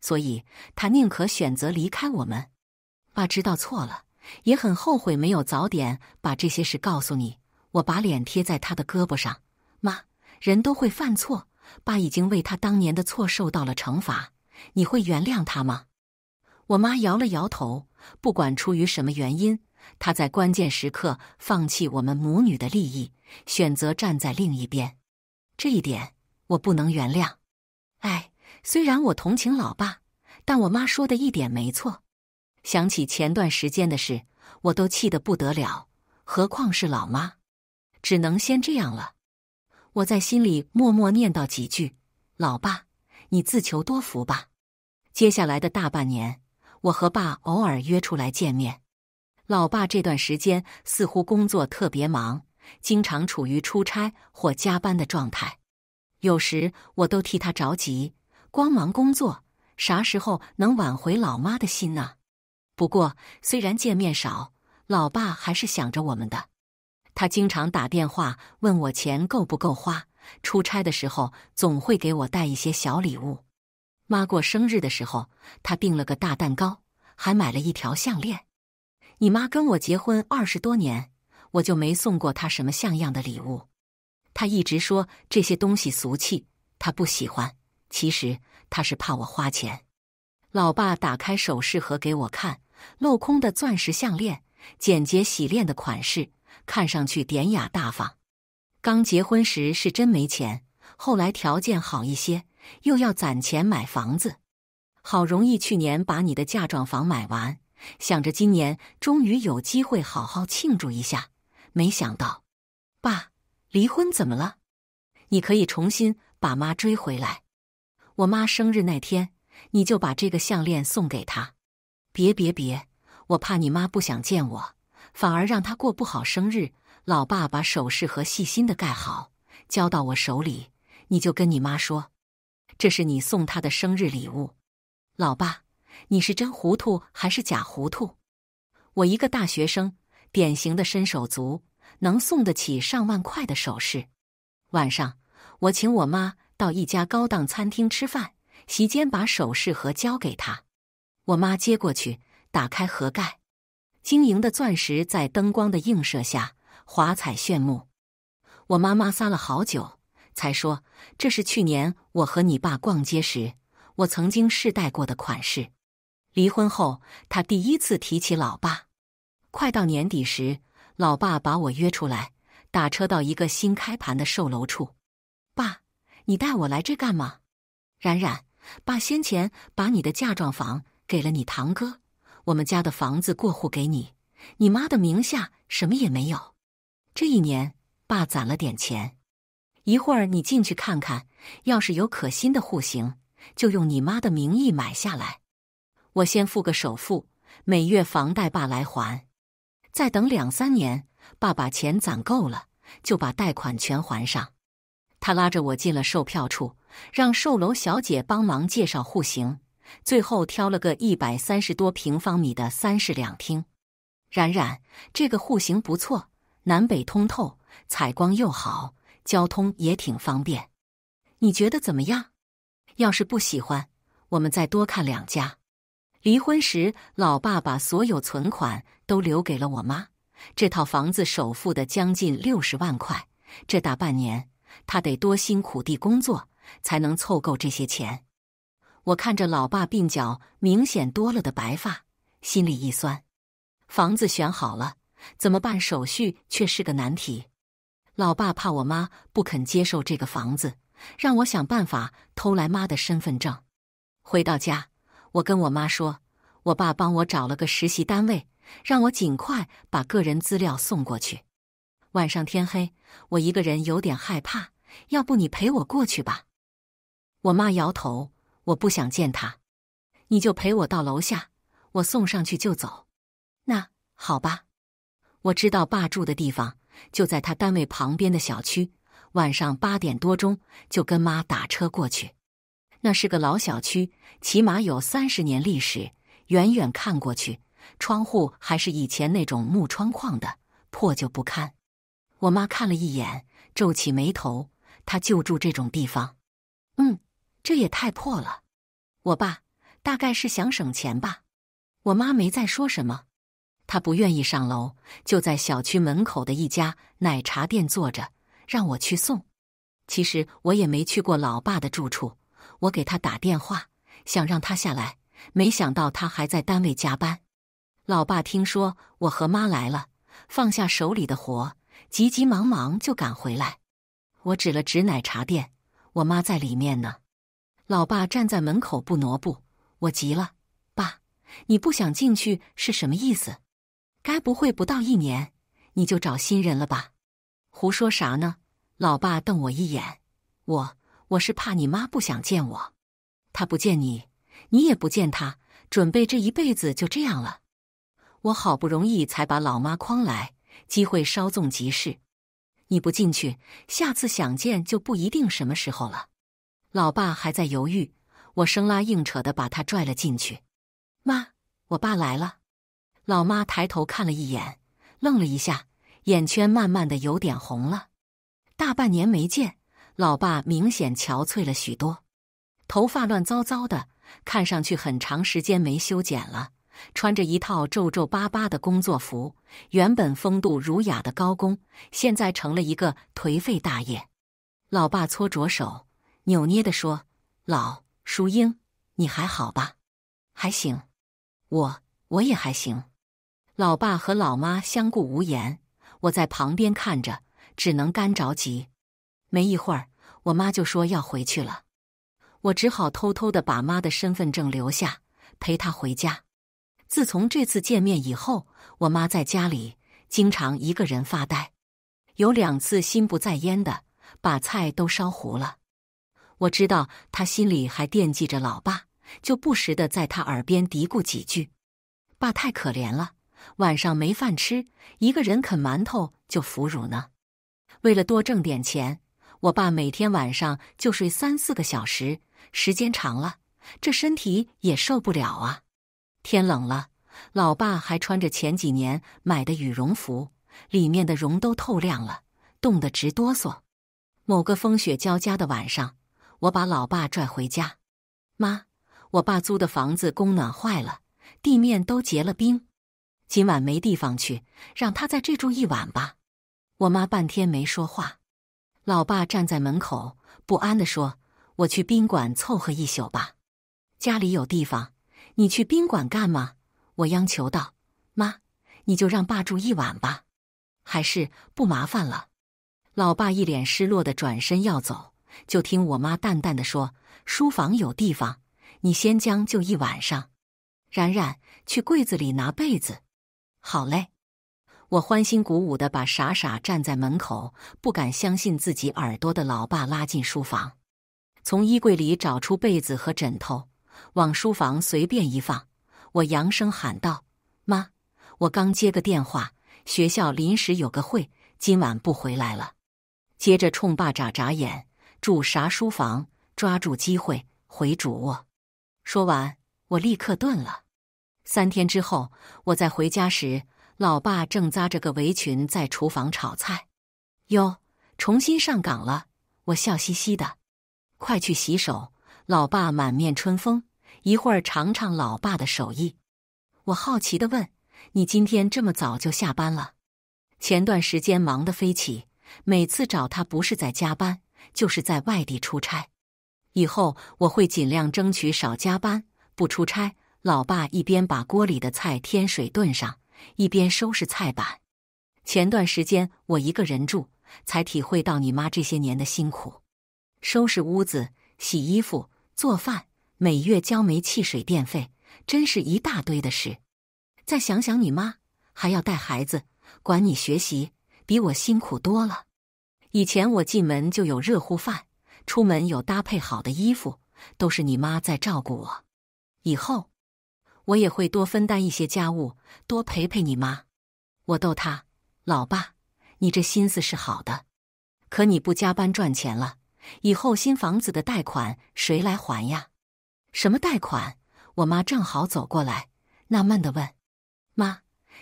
所以他宁可选择离开我们。爸知道错了，也很后悔没有早点把这些事告诉你。”我把脸贴在他的胳膊上，妈。人都会犯错，爸已经为他当年的错受到了惩罚，你会原谅他吗？我妈摇了摇头。不管出于什么原因，他在关键时刻放弃我们母女的利益，选择站在另一边，这一点我不能原谅。哎，虽然我同情老爸，但我妈说的一点没错。想起前段时间的事，我都气得不得了，何况是老妈，只能先这样了。我在心里默默念叨几句：“老爸，你自求多福吧。”接下来的大半年，我和爸偶尔约出来见面。老爸这段时间似乎工作特别忙，经常处于出差或加班的状态，有时我都替他着急，光忙工作，啥时候能挽回老妈的心呢？不过，虽然见面少，老爸还是想着我们的。他经常打电话问我钱够不够花，出差的时候总会给我带一些小礼物。妈过生日的时候，他订了个大蛋糕，还买了一条项链。你妈跟我结婚二十多年，我就没送过她什么像样的礼物。他一直说这些东西俗气，他不喜欢。其实他是怕我花钱。老爸打开首饰盒给我看，镂空的钻石项链，简洁洗练的款式。看上去典雅大方。刚结婚时是真没钱，后来条件好一些，又要攒钱买房子，好容易去年把你的嫁妆房买完，想着今年终于有机会好好庆祝一下，没想到，爸，离婚怎么了？你可以重新把妈追回来。我妈生日那天，你就把这个项链送给她。别别别，我怕你妈不想见我。反而让他过不好生日。老爸把首饰盒细心的盖好，交到我手里。你就跟你妈说，这是你送他的生日礼物。老爸，你是真糊涂还是假糊涂？我一个大学生，典型的身手足，能送得起上万块的首饰。晚上，我请我妈到一家高档餐厅吃饭，席间把首饰盒交给他。我妈接过去，打开盒盖。晶莹的钻石在灯光的映射下，华彩炫目。我妈妈撒了好久，才说：“这是去年我和你爸逛街时，我曾经试戴过的款式。”离婚后，她第一次提起老爸。快到年底时，老爸把我约出来，打车到一个新开盘的售楼处。“爸，你带我来这干嘛？”“冉冉，爸先前把你的嫁妆房给了你堂哥。”我们家的房子过户给你，你妈的名下什么也没有。这一年爸攒了点钱，一会儿你进去看看，要是有可心的户型，就用你妈的名义买下来。我先付个首付，每月房贷爸来还。再等两三年，爸把钱攒够了，就把贷款全还上。他拉着我进了售票处，让售楼小姐帮忙介绍户型。最后挑了个一百三十多平方米的三室两厅，冉冉这个户型不错，南北通透，采光又好，交通也挺方便。你觉得怎么样？要是不喜欢，我们再多看两家。离婚时，老爸把所有存款都留给了我妈，这套房子首付的将近六十万块，这大半年他得多辛苦地工作才能凑够这些钱。我看着老爸鬓角明显多了的白发，心里一酸。房子选好了，怎么办手续却是个难题。老爸怕我妈不肯接受这个房子，让我想办法偷来妈的身份证。回到家，我跟我妈说，我爸帮我找了个实习单位，让我尽快把个人资料送过去。晚上天黑，我一个人有点害怕，要不你陪我过去吧？我妈摇头。我不想见他，你就陪我到楼下，我送上去就走。那好吧，我知道爸住的地方就在他单位旁边的小区，晚上八点多钟就跟妈打车过去。那是个老小区，起码有三十年历史，远远看过去，窗户还是以前那种木窗框的，破旧不堪。我妈看了一眼，皱起眉头，她就住这种地方。嗯。这也太破了，我爸大概是想省钱吧。我妈没再说什么，她不愿意上楼，就在小区门口的一家奶茶店坐着，让我去送。其实我也没去过老爸的住处，我给他打电话，想让他下来，没想到他还在单位加班。老爸听说我和妈来了，放下手里的活，急急忙忙就赶回来。我指了指奶茶店，我妈在里面呢。老爸站在门口不挪步，我急了：“爸，你不想进去是什么意思？该不会不到一年你就找新人了吧？”“胡说啥呢？”老爸瞪我一眼。“我我是怕你妈不想见我，她不见你，你也不见她，准备这一辈子就这样了。”我好不容易才把老妈诓来，机会稍纵即逝，你不进去，下次想见就不一定什么时候了。老爸还在犹豫，我生拉硬扯的把他拽了进去。妈，我爸来了。老妈抬头看了一眼，愣了一下，眼圈慢慢的有点红了。大半年没见，老爸明显憔悴了许多，头发乱糟糟的，看上去很长时间没修剪了。穿着一套皱皱巴巴的工作服，原本风度儒雅的高工，现在成了一个颓废大爷。老爸搓着手。扭捏地说：“老淑英，你还好吧？还行，我我也还行。”老爸和老妈相顾无言，我在旁边看着，只能干着急。没一会儿，我妈就说要回去了，我只好偷偷的把妈的身份证留下，陪她回家。自从这次见面以后，我妈在家里经常一个人发呆，有两次心不在焉的把菜都烧糊了。我知道他心里还惦记着老爸，就不时的在他耳边嘀咕几句：“爸太可怜了，晚上没饭吃，一个人啃馒头就腐乳呢。为了多挣点钱，我爸每天晚上就睡三四个小时，时间长了，这身体也受不了啊。天冷了，老爸还穿着前几年买的羽绒服，里面的绒都透亮了，冻得直哆嗦。某个风雪交加的晚上。”我把老爸拽回家，妈，我爸租的房子供暖坏了，地面都结了冰，今晚没地方去，让他在这住一晚吧。我妈半天没说话，老爸站在门口不安的说：“我去宾馆凑合一宿吧，家里有地方，你去宾馆干嘛？”我央求道：“妈，你就让爸住一晚吧，还是不麻烦了。”老爸一脸失落的转身要走。就听我妈淡淡的说：“书房有地方，你先将就一晚上。”然然去柜子里拿被子。好嘞！我欢欣鼓舞的把傻傻站在门口不敢相信自己耳朵的老爸拉进书房，从衣柜里找出被子和枕头，往书房随便一放。我扬声喊道：“妈，我刚接个电话，学校临时有个会，今晚不回来了。”接着冲爸眨眨眼。住啥书房？抓住机会回主卧。说完，我立刻顿了。三天之后，我在回家时，老爸正扎着个围裙在厨房炒菜。哟，重新上岗了！我笑嘻嘻的，快去洗手。老爸满面春风，一会儿尝尝老爸的手艺。我好奇的问：“你今天这么早就下班了？前段时间忙得飞起，每次找他不是在加班。”就是在外地出差，以后我会尽量争取少加班、不出差。老爸一边把锅里的菜添水炖上，一边收拾菜板。前段时间我一个人住，才体会到你妈这些年的辛苦：收拾屋子、洗衣服、做饭，每月交煤气水电费，真是一大堆的事。再想想你妈还要带孩子、管你学习，比我辛苦多了。以前我进门就有热乎饭，出门有搭配好的衣服，都是你妈在照顾我。以后我也会多分担一些家务，多陪陪你妈。我逗他：“老爸，你这心思是好的，可你不加班赚钱了，以后新房子的贷款谁来还呀？”什么贷款？我妈正好走过来，纳闷的问：“妈，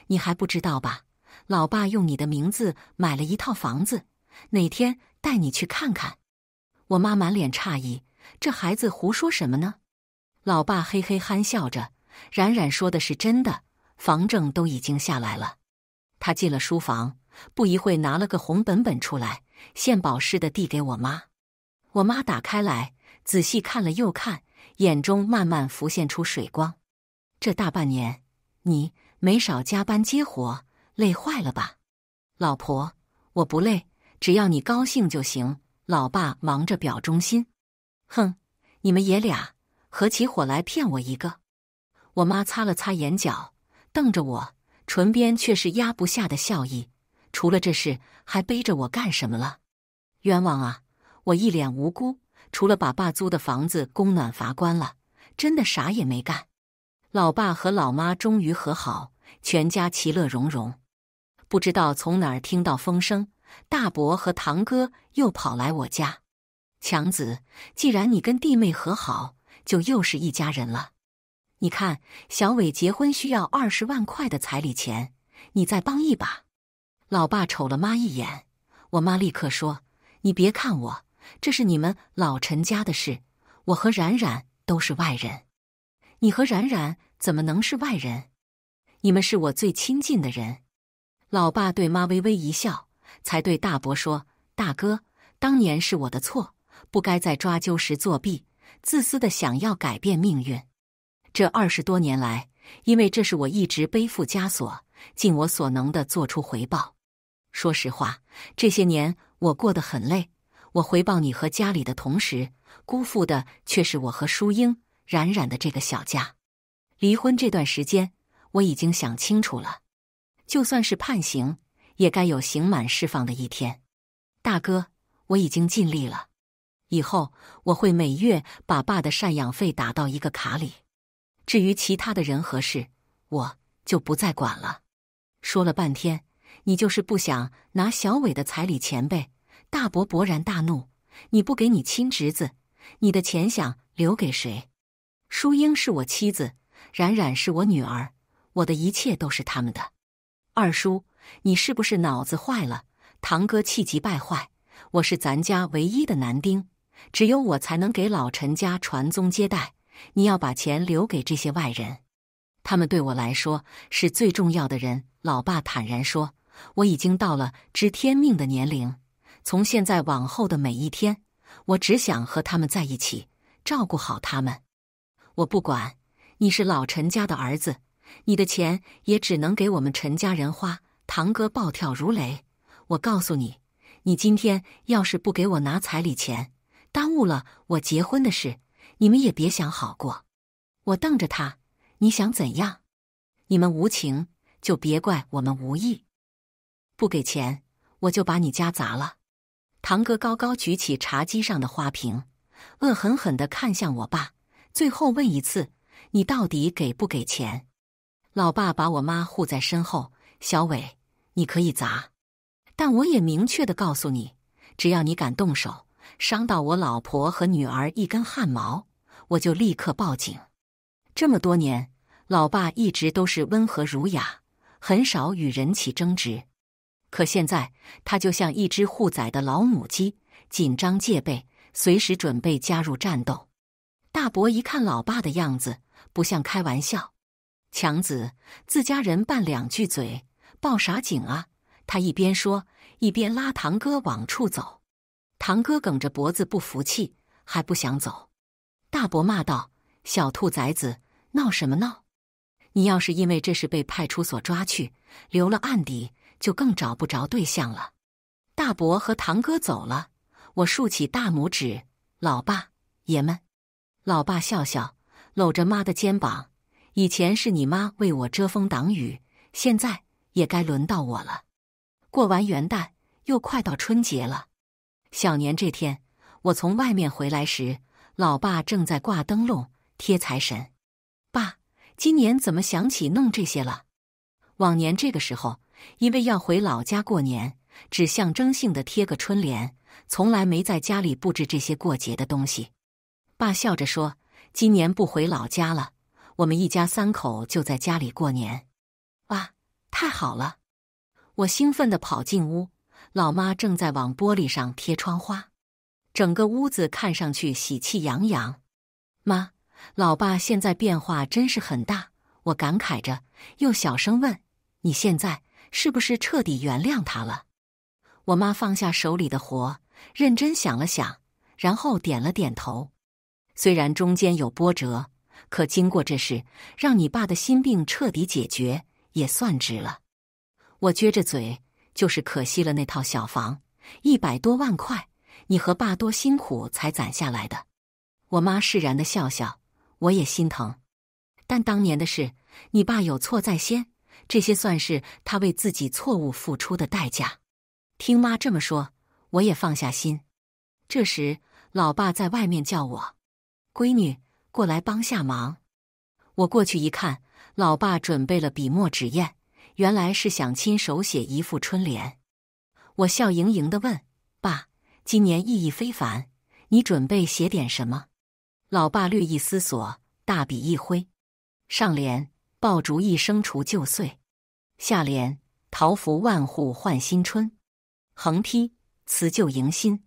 你还不知道吧？老爸用你的名字买了一套房子。”哪天带你去看看？我妈满脸诧异：“这孩子胡说什么呢？”老爸嘿嘿憨笑着：“冉冉说的是真的，房证都已经下来了。”他进了书房，不一会拿了个红本本出来，献宝似的递给我妈。我妈打开来，仔细看了又看，眼中慢慢浮现出水光。这大半年你没少加班接活，累坏了吧？老婆，我不累。只要你高兴就行，老爸忙着表忠心。哼，你们爷俩合起伙来骗我一个。我妈擦了擦眼角，瞪着我，唇边却是压不下的笑意。除了这事，还背着我干什么了？冤枉啊！我一脸无辜。除了把爸租的房子供暖阀关了，真的啥也没干。老爸和老妈终于和好，全家其乐融融。不知道从哪儿听到风声。大伯和堂哥又跑来我家，强子，既然你跟弟妹和好，就又是一家人了。你看，小伟结婚需要二十万块的彩礼钱，你再帮一把。老爸瞅了妈一眼，我妈立刻说：“你别看我，这是你们老陈家的事，我和冉冉都是外人。你和冉冉怎么能是外人？你们是我最亲近的人。”老爸对妈微微一笑。才对大伯说：“大哥，当年是我的错，不该在抓阄时作弊，自私的想要改变命运。这二十多年来，因为这是我一直背负枷锁，尽我所能的做出回报。说实话，这些年我过得很累。我回报你和家里的同时，辜负的却是我和淑英、冉冉的这个小家。离婚这段时间，我已经想清楚了，就算是判刑。”也该有刑满释放的一天，大哥，我已经尽力了，以后我会每月把爸的赡养费打到一个卡里。至于其他的人和事，我就不再管了。说了半天，你就是不想拿小伟的彩礼钱呗？大伯勃然大怒：“你不给你亲侄子，你的钱想留给谁？淑英是我妻子，冉冉是我女儿，我的一切都是他们的。”二叔。你是不是脑子坏了？堂哥气急败坏。我是咱家唯一的男丁，只有我才能给老陈家传宗接代。你要把钱留给这些外人，他们对我来说是最重要的人。老爸坦然说：“我已经到了知天命的年龄，从现在往后的每一天，我只想和他们在一起，照顾好他们。我不管，你是老陈家的儿子，你的钱也只能给我们陈家人花。”堂哥暴跳如雷，我告诉你，你今天要是不给我拿彩礼钱，耽误了我结婚的事，你们也别想好过。我瞪着他，你想怎样？你们无情，就别怪我们无义。不给钱，我就把你家砸了。堂哥高高举起茶几上的花瓶，恶狠狠的看向我爸，最后问一次，你到底给不给钱？老爸把我妈护在身后。小伟，你可以砸，但我也明确的告诉你，只要你敢动手伤到我老婆和女儿一根汗毛，我就立刻报警。这么多年，老爸一直都是温和儒雅，很少与人起争执，可现在他就像一只护崽的老母鸡，紧张戒备，随时准备加入战斗。大伯一看老爸的样子，不像开玩笑。强子，自家人拌两句嘴。报啥警啊！他一边说一边拉堂哥往出走，堂哥梗着脖子不服气，还不想走。大伯骂道：“小兔崽子，闹什么闹！你要是因为这事被派出所抓去，留了案底，就更找不着对象了。”大伯和堂哥走了，我竖起大拇指：“老爸，爷们！”老爸笑笑，搂着妈的肩膀：“以前是你妈为我遮风挡雨，现在……”也该轮到我了。过完元旦，又快到春节了。小年这天，我从外面回来时，老爸正在挂灯笼、贴财神。爸，今年怎么想起弄这些了？往年这个时候，因为要回老家过年，只象征性的贴个春联，从来没在家里布置这些过节的东西。爸笑着说：“今年不回老家了，我们一家三口就在家里过年。”太好了！我兴奋的跑进屋，老妈正在往玻璃上贴窗花，整个屋子看上去喜气洋洋。妈，老爸现在变化真是很大，我感慨着，又小声问：“你现在是不是彻底原谅他了？”我妈放下手里的活，认真想了想，然后点了点头。虽然中间有波折，可经过这事，让你爸的心病彻底解决。也算值了，我撅着嘴，就是可惜了那套小房，一百多万块，你和爸多辛苦才攒下来的。我妈释然的笑笑，我也心疼，但当年的事，你爸有错在先，这些算是他为自己错误付出的代价。听妈这么说，我也放下心。这时，老爸在外面叫我，闺女，过来帮下忙。我过去一看。老爸准备了笔墨纸砚，原来是想亲手写一副春联。我笑盈盈的问：“爸，今年意义非凡，你准备写点什么？”老爸略一思索，大笔一挥，上联：爆竹一声除旧岁；下联：桃符万户换新春；横批：辞旧迎新。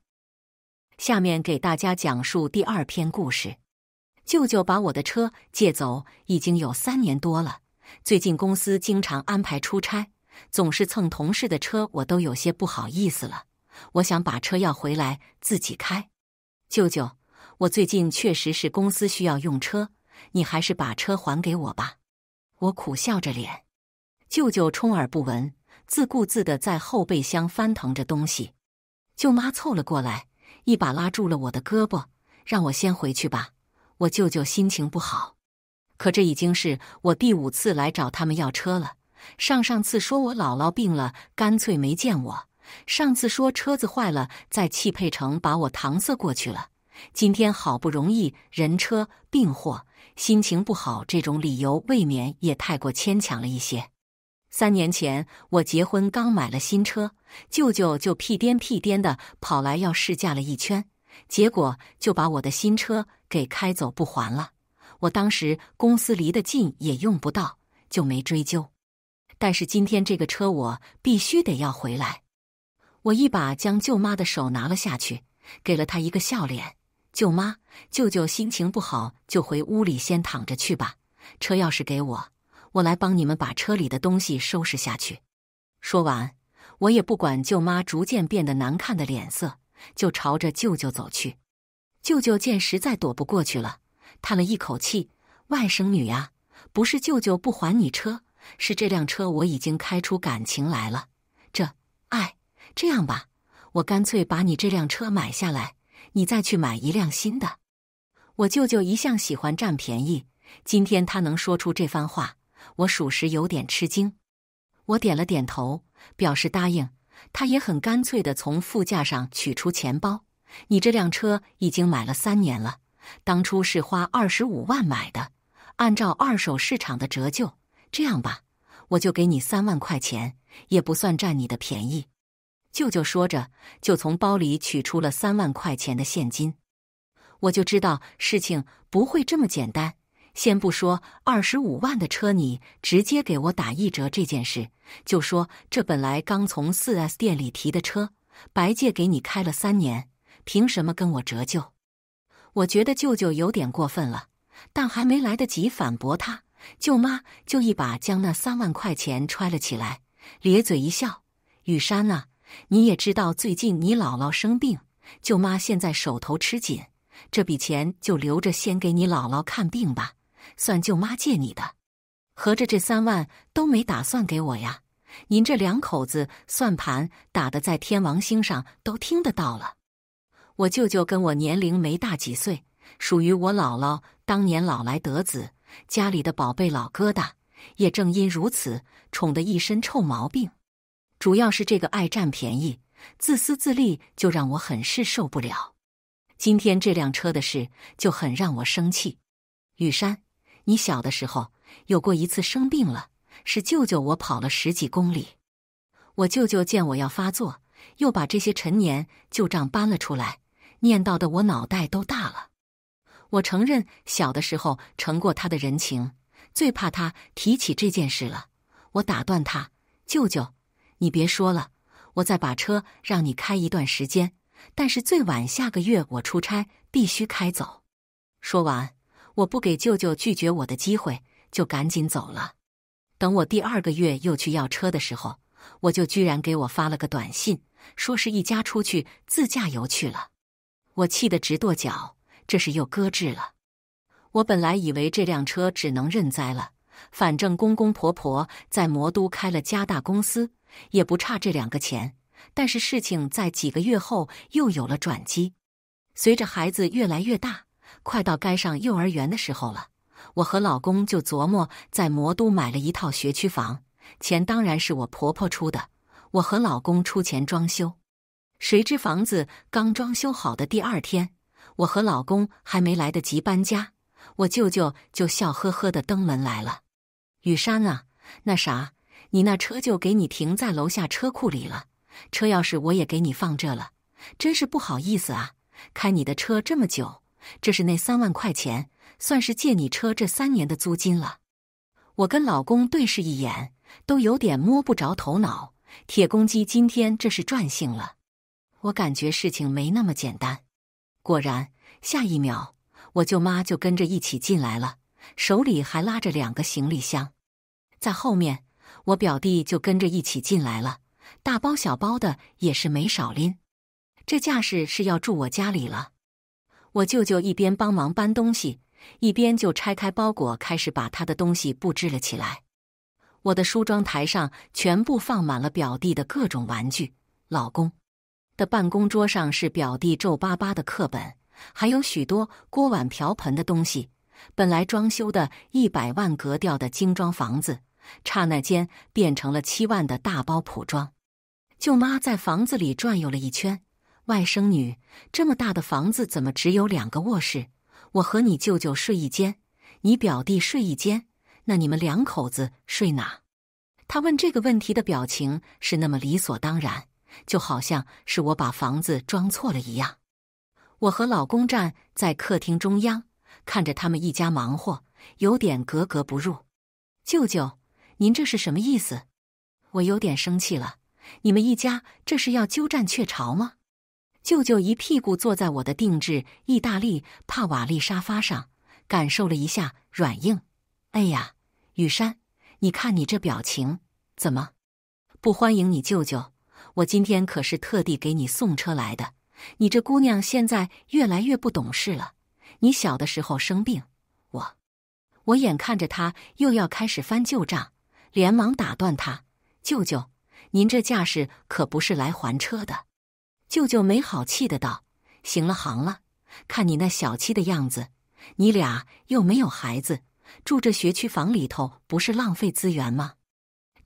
下面给大家讲述第二篇故事。舅舅把我的车借走已经有三年多了，最近公司经常安排出差，总是蹭同事的车，我都有些不好意思了。我想把车要回来自己开。舅舅，我最近确实是公司需要用车，你还是把车还给我吧。我苦笑着脸，舅舅充耳不闻，自顾自的在后备箱翻腾着东西。舅妈凑了过来，一把拉住了我的胳膊，让我先回去吧。我舅舅心情不好，可这已经是我第五次来找他们要车了。上上次说我姥姥病了，干脆没见我；上次说车子坏了，在汽配城把我搪塞过去了。今天好不容易人车并货，心情不好这种理由未免也太过牵强了一些。三年前我结婚刚买了新车，舅舅就屁颠屁颠的跑来要试驾了一圈，结果就把我的新车。给开走不还了，我当时公司离得近，也用不到，就没追究。但是今天这个车我必须得要回来。我一把将舅妈的手拿了下去，给了她一个笑脸。舅妈，舅舅心情不好，就回屋里先躺着去吧。车钥匙给我，我来帮你们把车里的东西收拾下去。说完，我也不管舅妈逐渐变得难看的脸色，就朝着舅舅走去。舅舅见实在躲不过去了，叹了一口气：“外甥女呀，不是舅舅不还你车，是这辆车我已经开出感情来了。这，哎，这样吧，我干脆把你这辆车买下来，你再去买一辆新的。”我舅舅一向喜欢占便宜，今天他能说出这番话，我属实有点吃惊。我点了点头，表示答应。他也很干脆的从副驾上取出钱包。你这辆车已经买了三年了，当初是花二十五万买的。按照二手市场的折旧，这样吧，我就给你三万块钱，也不算占你的便宜。舅舅说着，就从包里取出了三万块钱的现金。我就知道事情不会这么简单。先不说二十五万的车，你直接给我打一折这件事，就说这本来刚从四 S 店里提的车，白借给你开了三年。凭什么跟我折旧？我觉得舅舅有点过分了，但还没来得及反驳他，舅妈就一把将那三万块钱揣了起来，咧嘴一笑：“雨山啊，你也知道最近你姥姥生病，舅妈现在手头吃紧，这笔钱就留着先给你姥姥看病吧，算舅妈借你的。合着这三万都没打算给我呀？您这两口子算盘打的，在天王星上都听得到了。”我舅舅跟我年龄没大几岁，属于我姥姥当年老来得子，家里的宝贝老疙瘩。也正因如此，宠得一身臭毛病，主要是这个爱占便宜、自私自利，就让我很是受不了。今天这辆车的事就很让我生气。雨山，你小的时候有过一次生病了，是舅舅我跑了十几公里。我舅舅见我要发作，又把这些陈年旧账搬了出来。念叨的我脑袋都大了，我承认小的时候承过他的人情，最怕他提起这件事了。我打断他：“舅舅，你别说了，我再把车让你开一段时间，但是最晚下个月我出差必须开走。”说完，我不给舅舅拒绝我的机会，就赶紧走了。等我第二个月又去要车的时候，我就居然给我发了个短信，说是一家出去自驾游去了。我气得直跺脚，这事又搁置了。我本来以为这辆车只能认栽了，反正公公婆婆在魔都开了家大公司，也不差这两个钱。但是事情在几个月后又有了转机。随着孩子越来越大，快到该上幼儿园的时候了，我和老公就琢磨在魔都买了一套学区房，钱当然是我婆婆出的，我和老公出钱装修。谁知房子刚装修好的第二天，我和老公还没来得及搬家，我舅舅就笑呵呵的登门来了。雨山啊，那啥，你那车就给你停在楼下车库里了，车钥匙我也给你放这了。真是不好意思啊，开你的车这么久，这是那三万块钱，算是借你车这三年的租金了。我跟老公对视一眼，都有点摸不着头脑。铁公鸡今天这是赚性了。我感觉事情没那么简单，果然，下一秒我舅妈就跟着一起进来了，手里还拉着两个行李箱。在后面，我表弟就跟着一起进来了，大包小包的也是没少拎。这架势是要住我家里了。我舅舅一边帮忙搬东西，一边就拆开包裹，开始把他的东西布置了起来。我的梳妆台上全部放满了表弟的各种玩具，老公。的办公桌上是表弟皱巴巴的课本，还有许多锅碗瓢盆的东西。本来装修的一百万格调的精装房子，刹那间变成了七万的大包普装。舅妈在房子里转悠了一圈，外甥女，这么大的房子怎么只有两个卧室？我和你舅舅睡一间，你表弟睡一间，那你们两口子睡哪？他问这个问题的表情是那么理所当然。就好像是我把房子装错了一样。我和老公站在客厅中央，看着他们一家忙活，有点格格不入。舅舅，您这是什么意思？我有点生气了。你们一家这是要鸠占鹊巢吗？舅舅一屁股坐在我的定制意大利帕瓦利沙发上，感受了一下软硬。哎呀，雨山，你看你这表情，怎么不欢迎你舅舅？我今天可是特地给你送车来的。你这姑娘现在越来越不懂事了。你小的时候生病，我我眼看着她又要开始翻旧账，连忙打断她：“舅舅，您这架势可不是来还车的。”舅舅没好气的道：“行了行了，看你那小气的样子，你俩又没有孩子，住这学区房里头不是浪费资源吗？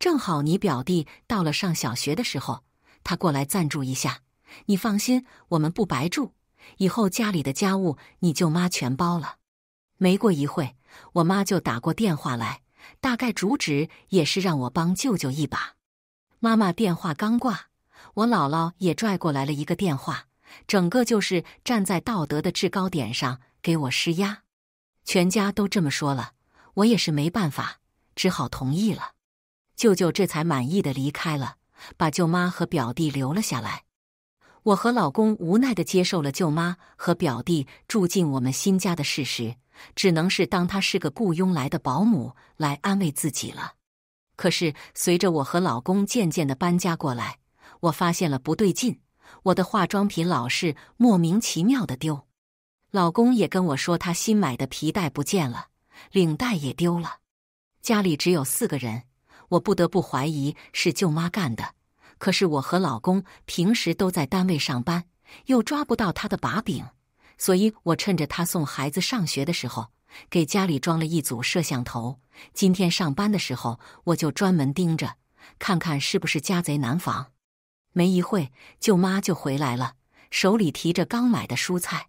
正好你表弟到了上小学的时候。”他过来暂住一下，你放心，我们不白住，以后家里的家务你舅妈全包了。没过一会我妈就打过电话来，大概主旨也是让我帮舅舅一把。妈妈电话刚挂，我姥姥也拽过来了一个电话，整个就是站在道德的制高点上给我施压。全家都这么说了，我也是没办法，只好同意了。舅舅这才满意的离开了。把舅妈和表弟留了下来，我和老公无奈地接受了舅妈和表弟住进我们新家的事实，只能是当他是个雇佣来的保姆来安慰自己了。可是随着我和老公渐渐地搬家过来，我发现了不对劲，我的化妆品老是莫名其妙地丢，老公也跟我说他新买的皮带不见了，领带也丢了，家里只有四个人。我不得不怀疑是舅妈干的，可是我和老公平时都在单位上班，又抓不到她的把柄，所以我趁着他送孩子上学的时候，给家里装了一组摄像头。今天上班的时候，我就专门盯着，看看是不是家贼难防。没一会舅妈就回来了，手里提着刚买的蔬菜，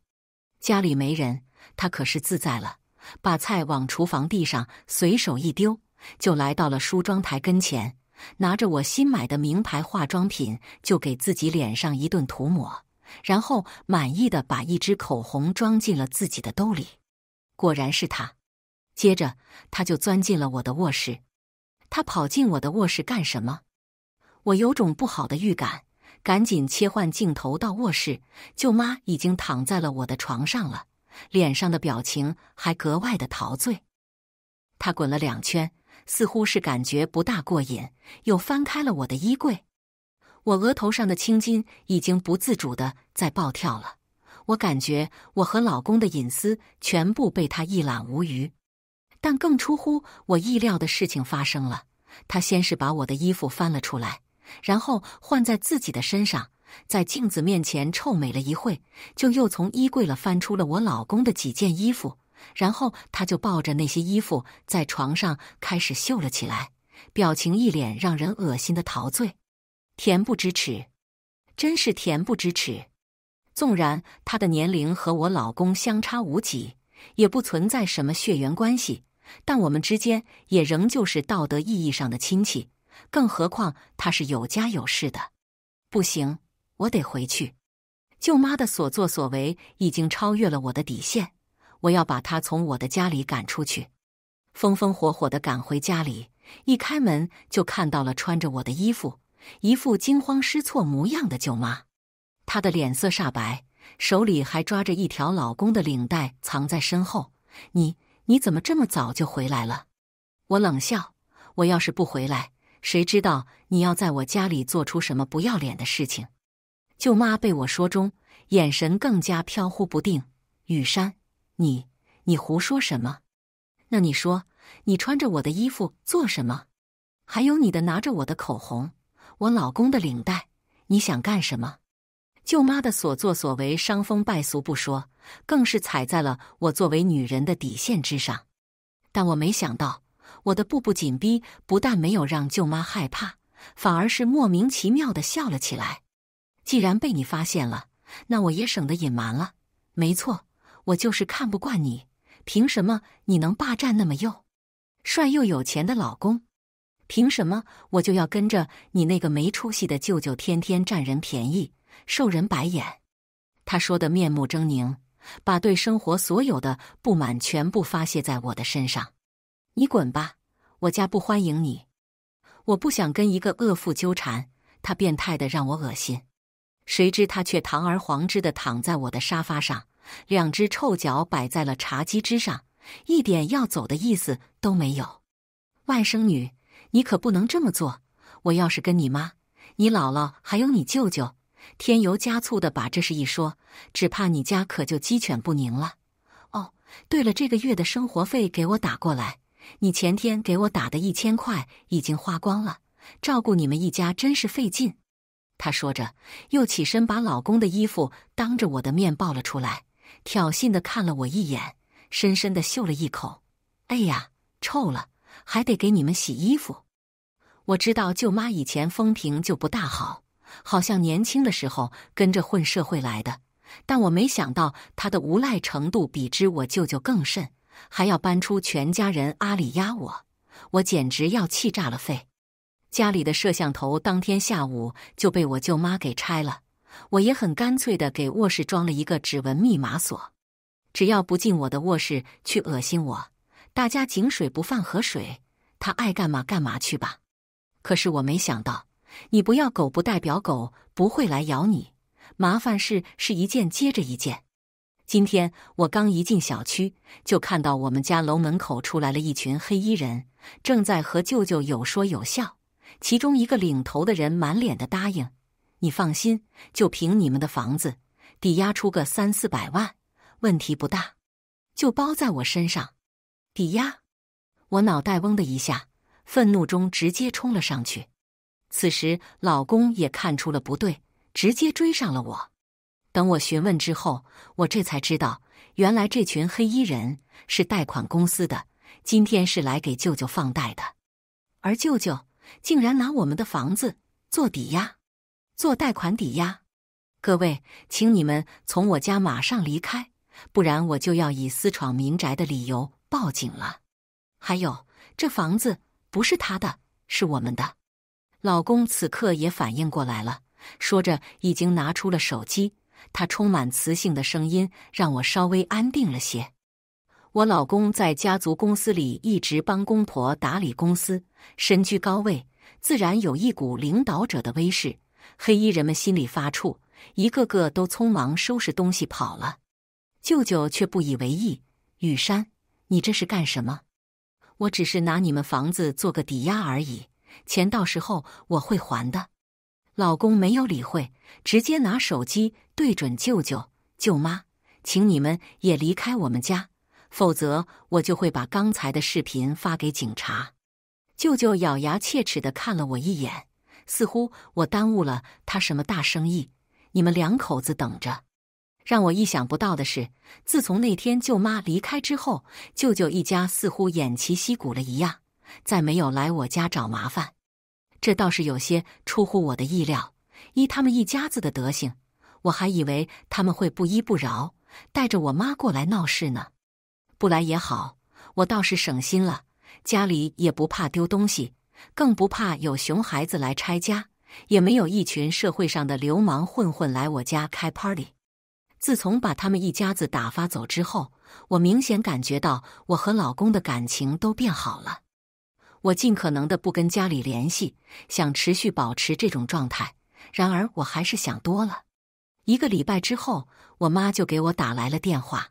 家里没人，她可是自在了，把菜往厨房地上随手一丢。就来到了梳妆台跟前，拿着我新买的名牌化妆品就给自己脸上一顿涂抹，然后满意的把一支口红装进了自己的兜里。果然是他。接着，他就钻进了我的卧室。他跑进我的卧室干什么？我有种不好的预感，赶紧切换镜头到卧室。舅妈已经躺在了我的床上了，脸上的表情还格外的陶醉。他滚了两圈。似乎是感觉不大过瘾，又翻开了我的衣柜。我额头上的青筋已经不自主的在暴跳了。我感觉我和老公的隐私全部被他一览无余。但更出乎我意料的事情发生了。他先是把我的衣服翻了出来，然后换在自己的身上，在镜子面前臭美了一会，就又从衣柜了翻出了我老公的几件衣服。然后他就抱着那些衣服在床上开始秀了起来，表情一脸让人恶心的陶醉，恬不知耻，真是恬不知耻。纵然他的年龄和我老公相差无几，也不存在什么血缘关系，但我们之间也仍旧是道德意义上的亲戚。更何况他是有家有室的，不行，我得回去。舅妈的所作所为已经超越了我的底线。我要把他从我的家里赶出去，风风火火的赶回家里。一开门就看到了穿着我的衣服、一副惊慌失措模样的舅妈，她的脸色煞白，手里还抓着一条老公的领带藏在身后。你你怎么这么早就回来了？我冷笑，我要是不回来，谁知道你要在我家里做出什么不要脸的事情？舅妈被我说中，眼神更加飘忽不定。雨山。你你胡说什么？那你说，你穿着我的衣服做什么？还有你的拿着我的口红，我老公的领带，你想干什么？舅妈的所作所为伤风败俗不说，更是踩在了我作为女人的底线之上。但我没想到，我的步步紧逼不但没有让舅妈害怕，反而是莫名其妙的笑了起来。既然被你发现了，那我也省得隐瞒了。没错。我就是看不惯你，凭什么你能霸占那么又帅又有钱的老公？凭什么我就要跟着你那个没出息的舅舅天天占人便宜、受人白眼？他说的面目狰狞，把对生活所有的不满全部发泄在我的身上。你滚吧，我家不欢迎你。我不想跟一个恶妇纠缠，她变态的让我恶心。谁知他却堂而皇之的躺在我的沙发上。两只臭脚摆在了茶几之上，一点要走的意思都没有。外甥女，你可不能这么做！我要是跟你妈、你姥姥还有你舅舅添油加醋的把这事一说，只怕你家可就鸡犬不宁了。哦，对了，这个月的生活费给我打过来，你前天给我打的一千块已经花光了，照顾你们一家真是费劲。她说着，又起身把老公的衣服当着我的面抱了出来。挑衅的看了我一眼，深深的嗅了一口，哎呀，臭了，还得给你们洗衣服。我知道舅妈以前风评就不大好，好像年轻的时候跟着混社会来的，但我没想到她的无赖程度比之我舅舅更甚，还要搬出全家人阿里压我，我简直要气炸了肺。家里的摄像头当天下午就被我舅妈给拆了。我也很干脆地给卧室装了一个指纹密码锁，只要不进我的卧室去恶心我，大家井水不犯河水，他爱干嘛干嘛去吧。可是我没想到，你不要狗不代表狗不会来咬你，麻烦事是一件接着一件。今天我刚一进小区，就看到我们家楼门口出来了一群黑衣人，正在和舅舅有说有笑，其中一个领头的人满脸的答应。你放心，就凭你们的房子抵押出个三四百万，问题不大，就包在我身上。抵押！我脑袋嗡的一下，愤怒中直接冲了上去。此时，老公也看出了不对，直接追上了我。等我询问之后，我这才知道，原来这群黑衣人是贷款公司的，今天是来给舅舅放贷的，而舅舅竟然拿我们的房子做抵押。做贷款抵押，各位，请你们从我家马上离开，不然我就要以私闯民宅的理由报警了。还有，这房子不是他的，是我们的。老公此刻也反应过来了，说着已经拿出了手机。他充满磁性的声音让我稍微安定了些。我老公在家族公司里一直帮公婆打理公司，身居高位，自然有一股领导者的威势。黑衣人们心里发怵，一个个都匆忙收拾东西跑了。舅舅却不以为意：“雨山，你这是干什么？我只是拿你们房子做个抵押而已，钱到时候我会还的。”老公没有理会，直接拿手机对准舅舅、舅妈，请你们也离开我们家，否则我就会把刚才的视频发给警察。舅舅咬牙切齿的看了我一眼。似乎我耽误了他什么大生意？你们两口子等着！让我意想不到的是，自从那天舅妈离开之后，舅舅一家似乎偃旗息鼓了一样，再没有来我家找麻烦。这倒是有些出乎我的意料。依他们一家子的德行，我还以为他们会不依不饶，带着我妈过来闹事呢。不来也好，我倒是省心了，家里也不怕丢东西。更不怕有熊孩子来拆家，也没有一群社会上的流氓混混来我家开 party。自从把他们一家子打发走之后，我明显感觉到我和老公的感情都变好了。我尽可能的不跟家里联系，想持续保持这种状态。然而我还是想多了。一个礼拜之后，我妈就给我打来了电话：“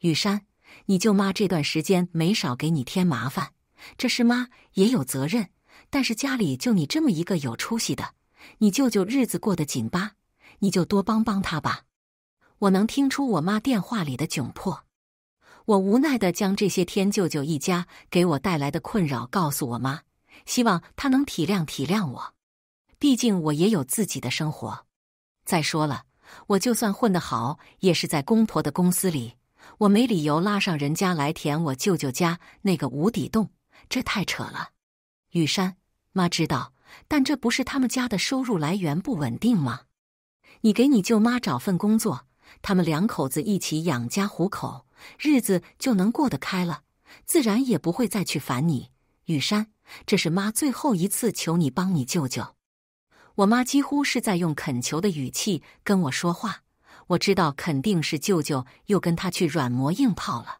雨山，你舅妈这段时间没少给你添麻烦，这是妈也有责任。”但是家里就你这么一个有出息的，你舅舅日子过得紧巴，你就多帮帮他吧。我能听出我妈电话里的窘迫，我无奈的将这些天舅舅一家给我带来的困扰告诉我妈，希望她能体谅体谅我。毕竟我也有自己的生活。再说了，我就算混得好，也是在公婆的公司里，我没理由拉上人家来填我舅舅家那个无底洞，这太扯了，雨山。妈知道，但这不是他们家的收入来源不稳定吗？你给你舅妈找份工作，他们两口子一起养家糊口，日子就能过得开了，自然也不会再去烦你。雨山，这是妈最后一次求你帮你舅舅。我妈几乎是在用恳求的语气跟我说话，我知道肯定是舅舅又跟他去软磨硬泡了，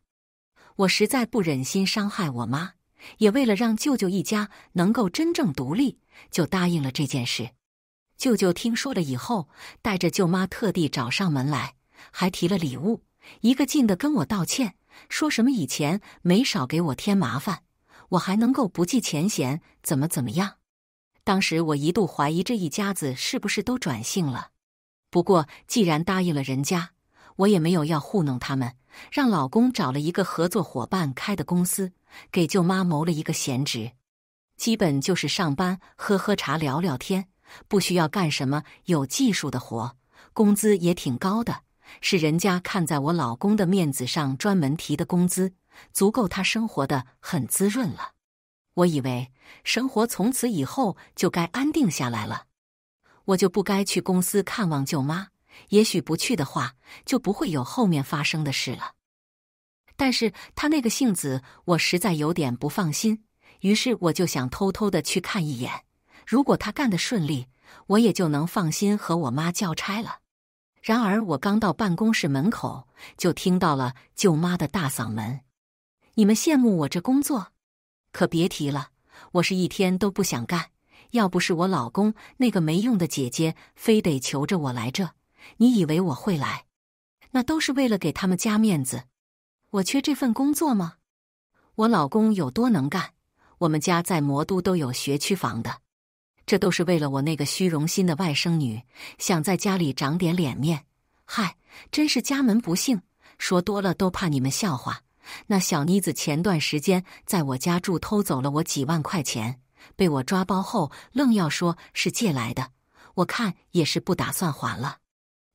我实在不忍心伤害我妈。也为了让舅舅一家能够真正独立，就答应了这件事。舅舅听说了以后，带着舅妈特地找上门来，还提了礼物，一个劲的跟我道歉，说什么以前没少给我添麻烦，我还能够不计前嫌，怎么怎么样。当时我一度怀疑这一家子是不是都转性了。不过既然答应了人家，我也没有要糊弄他们。让老公找了一个合作伙伴开的公司，给舅妈谋了一个闲职，基本就是上班喝喝茶、聊聊天，不需要干什么有技术的活，工资也挺高的，是人家看在我老公的面子上专门提的工资，足够他生活的很滋润了。我以为生活从此以后就该安定下来了，我就不该去公司看望舅妈。也许不去的话，就不会有后面发生的事了。但是他那个性子，我实在有点不放心。于是，我就想偷偷的去看一眼。如果他干得顺利，我也就能放心和我妈交差了。然而，我刚到办公室门口，就听到了舅妈的大嗓门：“你们羡慕我这工作？可别提了，我是一天都不想干。要不是我老公那个没用的姐姐，非得求着我来这。”你以为我会来？那都是为了给他们家面子。我缺这份工作吗？我老公有多能干？我们家在魔都都有学区房的。这都是为了我那个虚荣心的外甥女，想在家里长点脸面。嗨，真是家门不幸。说多了都怕你们笑话。那小妮子前段时间在我家住，偷走了我几万块钱，被我抓包后，愣要说是借来的。我看也是不打算还了。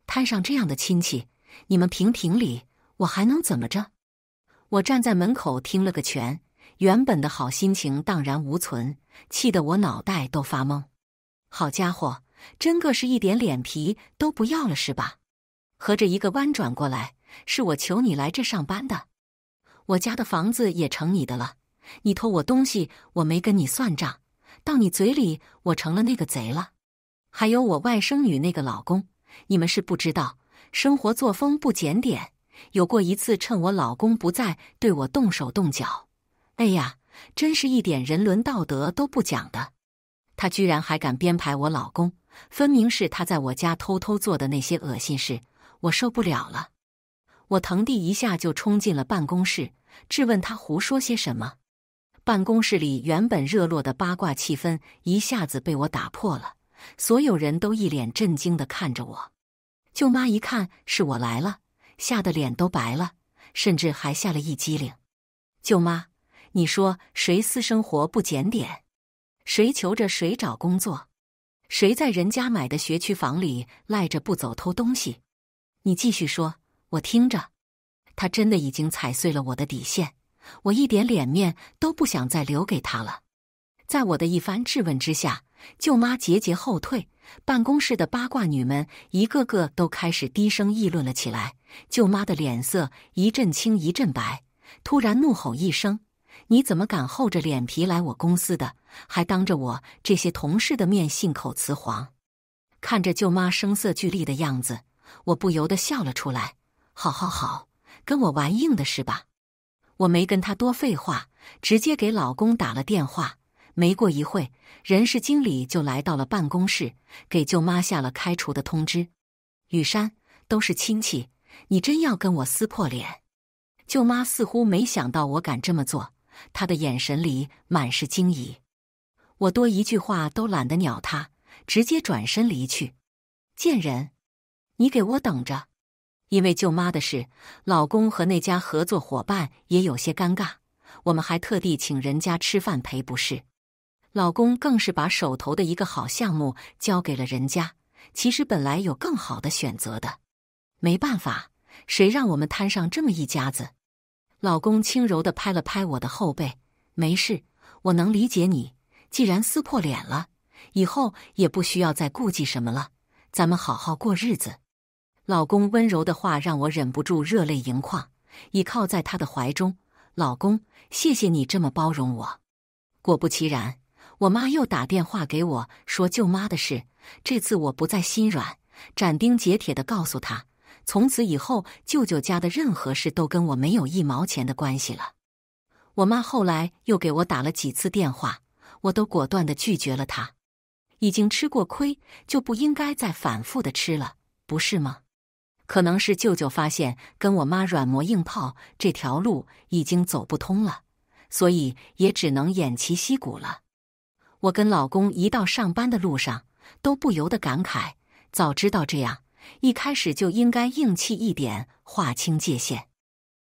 摊上这样的亲戚，你们评评理，我还能怎么着？我站在门口听了个全，原本的好心情荡然无存，气得我脑袋都发懵。好家伙，真个是一点脸皮都不要了是吧？合着一个弯转过来，是我求你来这上班的，我家的房子也成你的了。你偷我东西，我没跟你算账，到你嘴里我成了那个贼了。还有我外甥女那个老公。你们是不知道，生活作风不检点，有过一次趁我老公不在对我动手动脚。哎呀，真是一点人伦道德都不讲的。他居然还敢编排我老公，分明是他在我家偷偷做的那些恶心事，我受不了了。我腾地一下就冲进了办公室，质问他胡说些什么。办公室里原本热络的八卦气氛一下子被我打破了。所有人都一脸震惊的看着我。舅妈一看是我来了，吓得脸都白了，甚至还吓了一激灵。舅妈，你说谁私生活不检点？谁求着谁找工作？谁在人家买的学区房里赖着不走偷东西？你继续说，我听着。他真的已经踩碎了我的底线，我一点脸面都不想再留给他了。在我的一番质问之下。舅妈节节后退，办公室的八卦女们一个个都开始低声议论了起来。舅妈的脸色一阵青一阵白，突然怒吼一声：“你怎么敢厚着脸皮来我公司的，还当着我这些同事的面信口雌黄？”看着舅妈声色俱厉的样子，我不由得笑了出来。“好，好，好，跟我玩硬的是吧？”我没跟他多废话，直接给老公打了电话。没过一会人事经理就来到了办公室，给舅妈下了开除的通知。雨山，都是亲戚，你真要跟我撕破脸？舅妈似乎没想到我敢这么做，她的眼神里满是惊疑。我多一句话都懒得鸟他，直接转身离去。贱人，你给我等着！因为舅妈的事，老公和那家合作伙伴也有些尴尬，我们还特地请人家吃饭赔不是。老公更是把手头的一个好项目交给了人家，其实本来有更好的选择的，没办法，谁让我们摊上这么一家子？老公轻柔的拍了拍我的后背，没事，我能理解你。既然撕破脸了，以后也不需要再顾忌什么了，咱们好好过日子。老公温柔的话让我忍不住热泪盈眶，倚靠在他的怀中。老公，谢谢你这么包容我。果不其然。我妈又打电话给我，说舅妈的事。这次我不再心软，斩钉截铁的告诉他：从此以后，舅舅家的任何事都跟我没有一毛钱的关系了。我妈后来又给我打了几次电话，我都果断的拒绝了他。已经吃过亏，就不应该再反复的吃了，不是吗？可能是舅舅发现跟我妈软磨硬泡这条路已经走不通了，所以也只能偃旗息鼓了。我跟老公一到上班的路上，都不由得感慨：早知道这样，一开始就应该硬气一点，划清界限。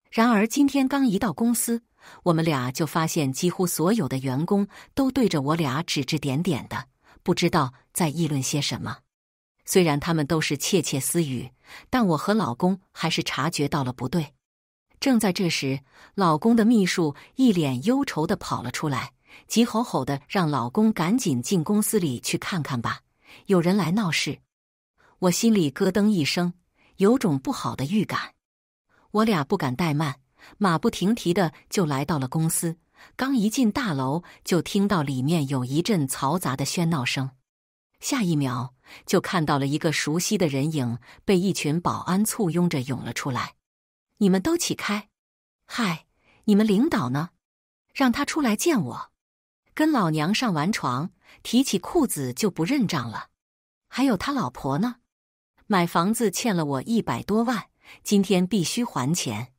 然而，今天刚一到公司，我们俩就发现几乎所有的员工都对着我俩指指点点的，不知道在议论些什么。虽然他们都是窃窃私语，但我和老公还是察觉到了不对。正在这时，老公的秘书一脸忧愁的跑了出来。急吼吼的，让老公赶紧进公司里去看看吧！有人来闹事，我心里咯噔一声，有种不好的预感。我俩不敢怠慢，马不停蹄的就来到了公司。刚一进大楼，就听到里面有一阵嘈杂的喧闹声。下一秒，就看到了一个熟悉的人影被一群保安簇拥着涌了出来。你们都起开！嗨，你们领导呢？让他出来见我。跟老娘上完床，提起裤子就不认账了。还有他老婆呢，买房子欠了我一百多万，今天必须还钱。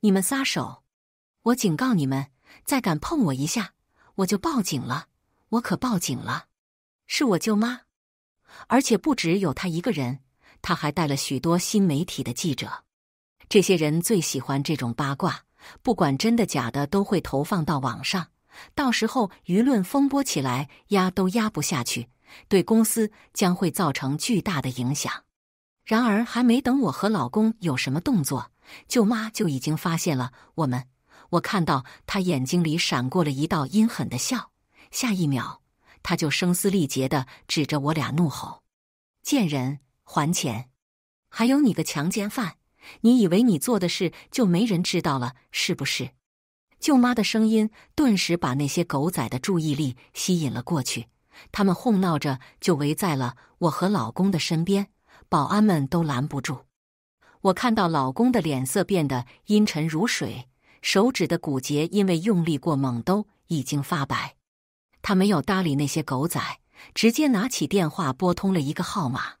你们撒手！我警告你们，再敢碰我一下，我就报警了。我可报警了。是我舅妈，而且不只有他一个人，他还带了许多新媒体的记者。这些人最喜欢这种八卦，不管真的假的，都会投放到网上。到时候舆论风波起来，压都压不下去，对公司将会造成巨大的影响。然而，还没等我和老公有什么动作，舅妈就已经发现了我们。我看到她眼睛里闪过了一道阴狠的笑，下一秒，她就声嘶力竭的指着我俩怒吼：“贱人，还钱！还有你个强奸犯，你以为你做的事就没人知道了，是不是？”舅妈的声音顿时把那些狗仔的注意力吸引了过去，他们哄闹着就围在了我和老公的身边，保安们都拦不住。我看到老公的脸色变得阴沉如水，手指的骨节因为用力过猛都已经发白。他没有搭理那些狗仔，直接拿起电话拨通了一个号码。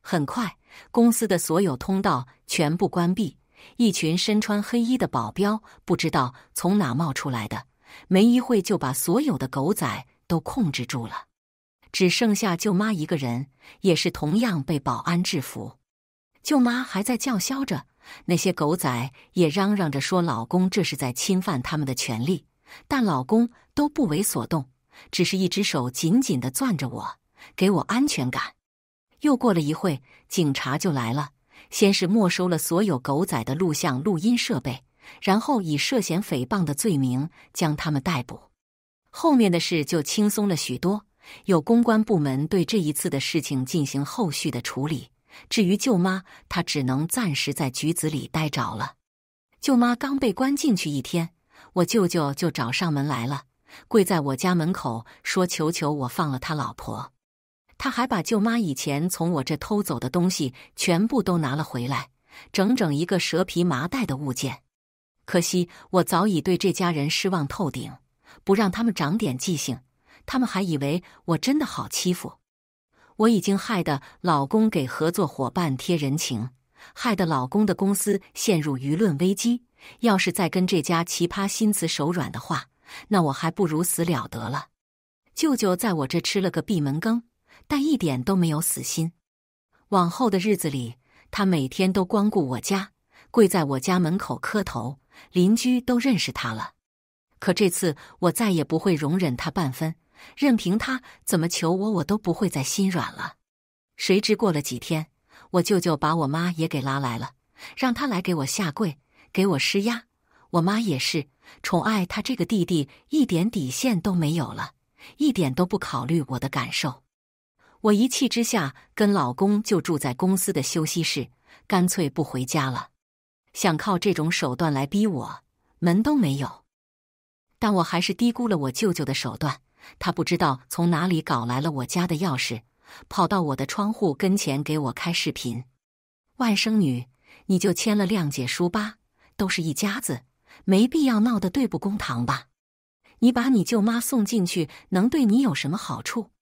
很快，公司的所有通道全部关闭。一群身穿黑衣的保镖不知道从哪冒出来的，没一会就把所有的狗仔都控制住了，只剩下舅妈一个人，也是同样被保安制服。舅妈还在叫嚣着，那些狗仔也嚷嚷着说：“老公这是在侵犯他们的权利。”但老公都不为所动，只是一只手紧紧地攥着我，给我安全感。又过了一会，警察就来了。先是没收了所有狗仔的录像、录音设备，然后以涉嫌诽谤的罪名将他们逮捕。后面的事就轻松了许多，有公关部门对这一次的事情进行后续的处理。至于舅妈，她只能暂时在局子里待着了。舅妈刚被关进去一天，我舅舅就找上门来了，跪在我家门口说：“求求我放了他老婆。”他还把舅妈以前从我这偷走的东西全部都拿了回来，整整一个蛇皮麻袋的物件。可惜我早已对这家人失望透顶，不让他们长点记性，他们还以为我真的好欺负。我已经害得老公给合作伙伴贴人情，害得老公的公司陷入舆论危机。要是再跟这家奇葩心慈手软的话，那我还不如死了得了。舅舅在我这吃了个闭门羹。但一点都没有死心。往后的日子里，他每天都光顾我家，跪在我家门口磕头，邻居都认识他了。可这次，我再也不会容忍他半分，任凭他怎么求我，我都不会再心软了。谁知过了几天，我舅舅把我妈也给拉来了，让他来给我下跪，给我施压。我妈也是宠爱他这个弟弟，一点底线都没有了，一点都不考虑我的感受。我一气之下，跟老公就住在公司的休息室，干脆不回家了。想靠这种手段来逼我，门都没有。但我还是低估了我舅舅的手段。他不知道从哪里搞来了我家的钥匙，跑到我的窗户跟前给我开视频。外甥女，你就签了谅解书吧，都是一家子，没必要闹得对不公堂吧？你把你舅妈送进去，能对你有什么好处？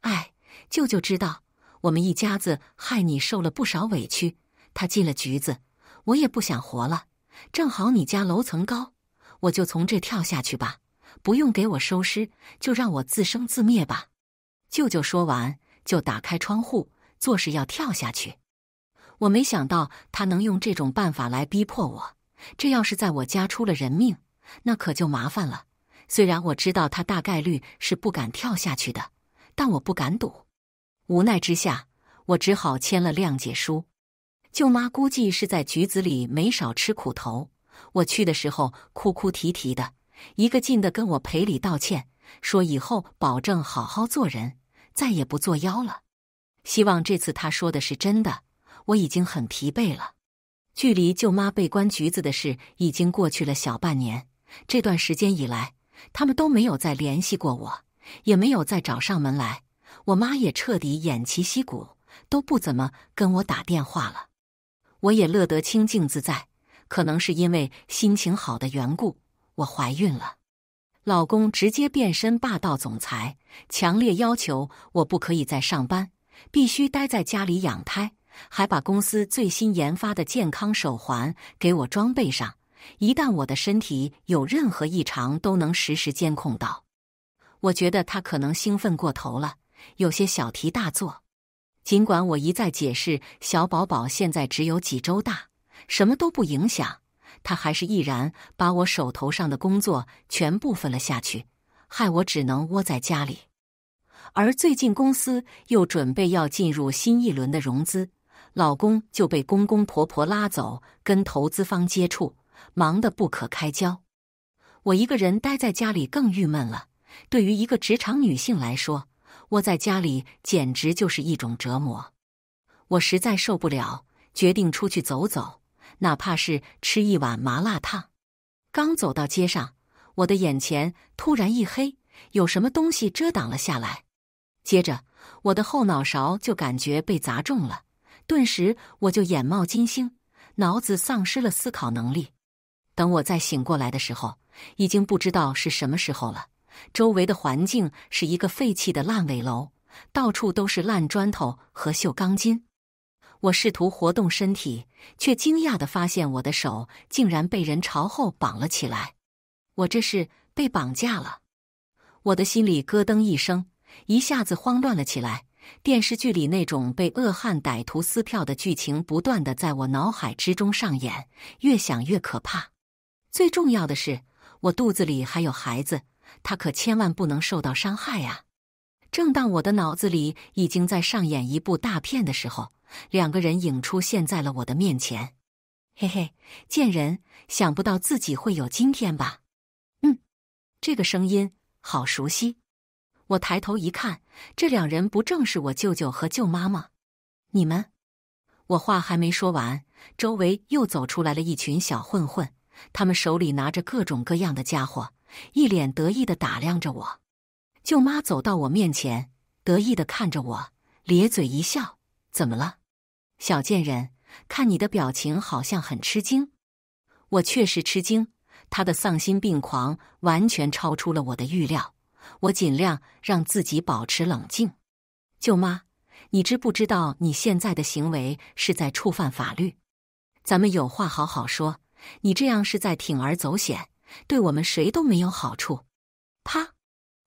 哎。舅舅知道我们一家子害你受了不少委屈，他进了局子，我也不想活了。正好你家楼层高，我就从这跳下去吧，不用给我收尸，就让我自生自灭吧。舅舅说完，就打开窗户，作势要跳下去。我没想到他能用这种办法来逼迫我，这要是在我家出了人命，那可就麻烦了。虽然我知道他大概率是不敢跳下去的，但我不敢赌。无奈之下，我只好签了谅解书。舅妈估计是在局子里没少吃苦头。我去的时候，哭哭啼啼的，一个劲的跟我赔礼道歉，说以后保证好好做人，再也不作妖了。希望这次他说的是真的。我已经很疲惫了。距离舅妈被关局子的事已经过去了小半年。这段时间以来，他们都没有再联系过我，也没有再找上门来。我妈也彻底偃旗息鼓，都不怎么跟我打电话了。我也乐得清净自在，可能是因为心情好的缘故，我怀孕了。老公直接变身霸道总裁，强烈要求我不可以再上班，必须待在家里养胎，还把公司最新研发的健康手环给我装备上，一旦我的身体有任何异常，都能实时监控到。我觉得他可能兴奋过头了。有些小题大做，尽管我一再解释，小宝宝现在只有几周大，什么都不影响，他还是毅然把我手头上的工作全部分了下去，害我只能窝在家里。而最近公司又准备要进入新一轮的融资，老公就被公公婆婆拉走跟投资方接触，忙得不可开交。我一个人待在家里更郁闷了。对于一个职场女性来说，窝在家里简直就是一种折磨，我实在受不了，决定出去走走，哪怕是吃一碗麻辣烫。刚走到街上，我的眼前突然一黑，有什么东西遮挡了下来，接着我的后脑勺就感觉被砸中了，顿时我就眼冒金星，脑子丧失了思考能力。等我再醒过来的时候，已经不知道是什么时候了。周围的环境是一个废弃的烂尾楼，到处都是烂砖头和锈钢筋。我试图活动身体，却惊讶地发现我的手竟然被人朝后绑了起来。我这是被绑架了！我的心里咯噔一声，一下子慌乱了起来。电视剧里那种被恶汉歹徒撕票的剧情不断的在我脑海之中上演，越想越可怕。最重要的是，我肚子里还有孩子。他可千万不能受到伤害呀！正当我的脑子里已经在上演一部大片的时候，两个人影出现在了我的面前。嘿嘿，贱人，想不到自己会有今天吧？嗯，这个声音好熟悉。我抬头一看，这两人不正是我舅舅和舅妈吗？你们……我话还没说完，周围又走出来了一群小混混，他们手里拿着各种各样的家伙。一脸得意的打量着我，舅妈走到我面前，得意的看着我，咧嘴一笑：“怎么了，小贱人？看你的表情，好像很吃惊。”我确实吃惊，他的丧心病狂完全超出了我的预料。我尽量让自己保持冷静。舅妈，你知不知道你现在的行为是在触犯法律？咱们有话好好说，你这样是在铤而走险。对我们谁都没有好处。啪！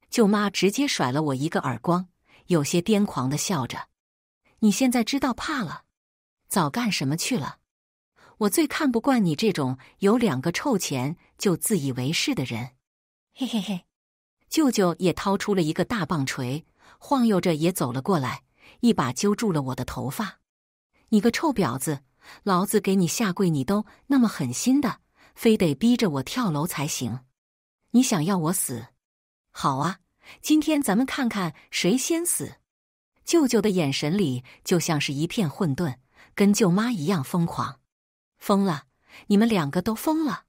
舅妈直接甩了我一个耳光，有些癫狂的笑着：“你现在知道怕了？早干什么去了？”我最看不惯你这种有两个臭钱就自以为是的人。嘿嘿嘿！舅舅也掏出了一个大棒槌，晃悠着也走了过来，一把揪住了我的头发：“你个臭婊子，老子给你下跪，你都那么狠心的！”非得逼着我跳楼才行，你想要我死？好啊，今天咱们看看谁先死。舅舅的眼神里就像是一片混沌，跟舅妈一样疯狂，疯了！你们两个都疯了。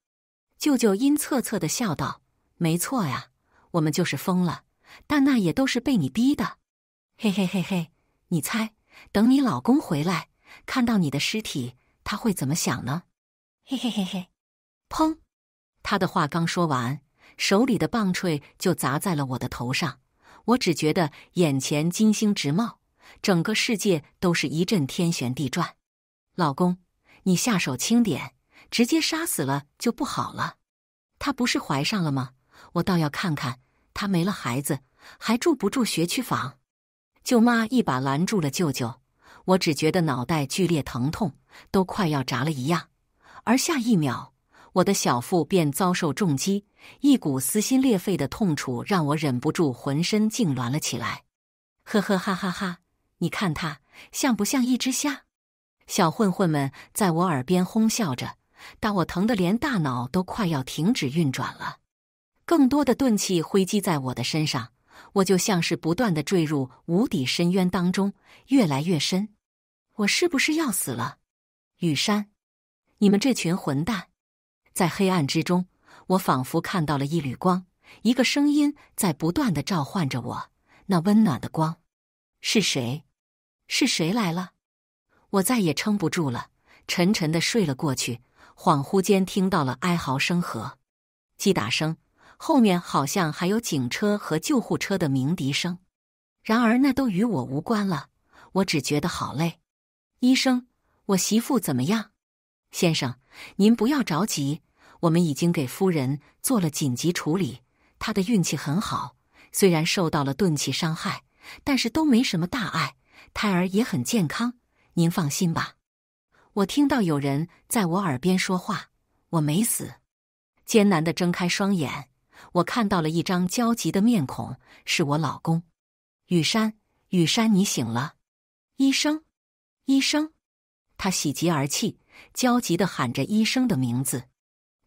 舅舅阴恻恻的笑道：“没错呀，我们就是疯了，但那也都是被你逼的。”嘿嘿嘿嘿，你猜，等你老公回来，看到你的尸体，他会怎么想呢？嘿嘿嘿嘿。砰！他的话刚说完，手里的棒槌就砸在了我的头上。我只觉得眼前金星直冒，整个世界都是一阵天旋地转。老公，你下手轻点，直接杀死了就不好了。她不是怀上了吗？我倒要看看她没了孩子还住不住学区房。舅妈一把拦住了舅舅。我只觉得脑袋剧烈疼痛，都快要炸了一样。而下一秒。我的小腹便遭受重击，一股撕心裂肺的痛楚让我忍不住浑身痉挛了起来。呵呵哈哈哈！你看他像不像一只虾？小混混们在我耳边哄笑着，但我疼得连大脑都快要停止运转了。更多的钝器挥击在我的身上，我就像是不断的坠入无底深渊当中，越来越深。我是不是要死了？雨山，你们这群混蛋！在黑暗之中，我仿佛看到了一缕光，一个声音在不断的召唤着我。那温暖的光，是谁？是谁来了？我再也撑不住了，沉沉的睡了过去。恍惚间，听到了哀嚎声和击打声，后面好像还有警车和救护车的鸣笛声。然而，那都与我无关了。我只觉得好累。医生，我媳妇怎么样？先生。您不要着急，我们已经给夫人做了紧急处理。她的运气很好，虽然受到了钝器伤害，但是都没什么大碍，胎儿也很健康。您放心吧。我听到有人在我耳边说话，我没死。艰难地睁开双眼，我看到了一张焦急的面孔，是我老公，雨山。雨山，你醒了！医生，医生！他喜极而泣。焦急的喊着医生的名字，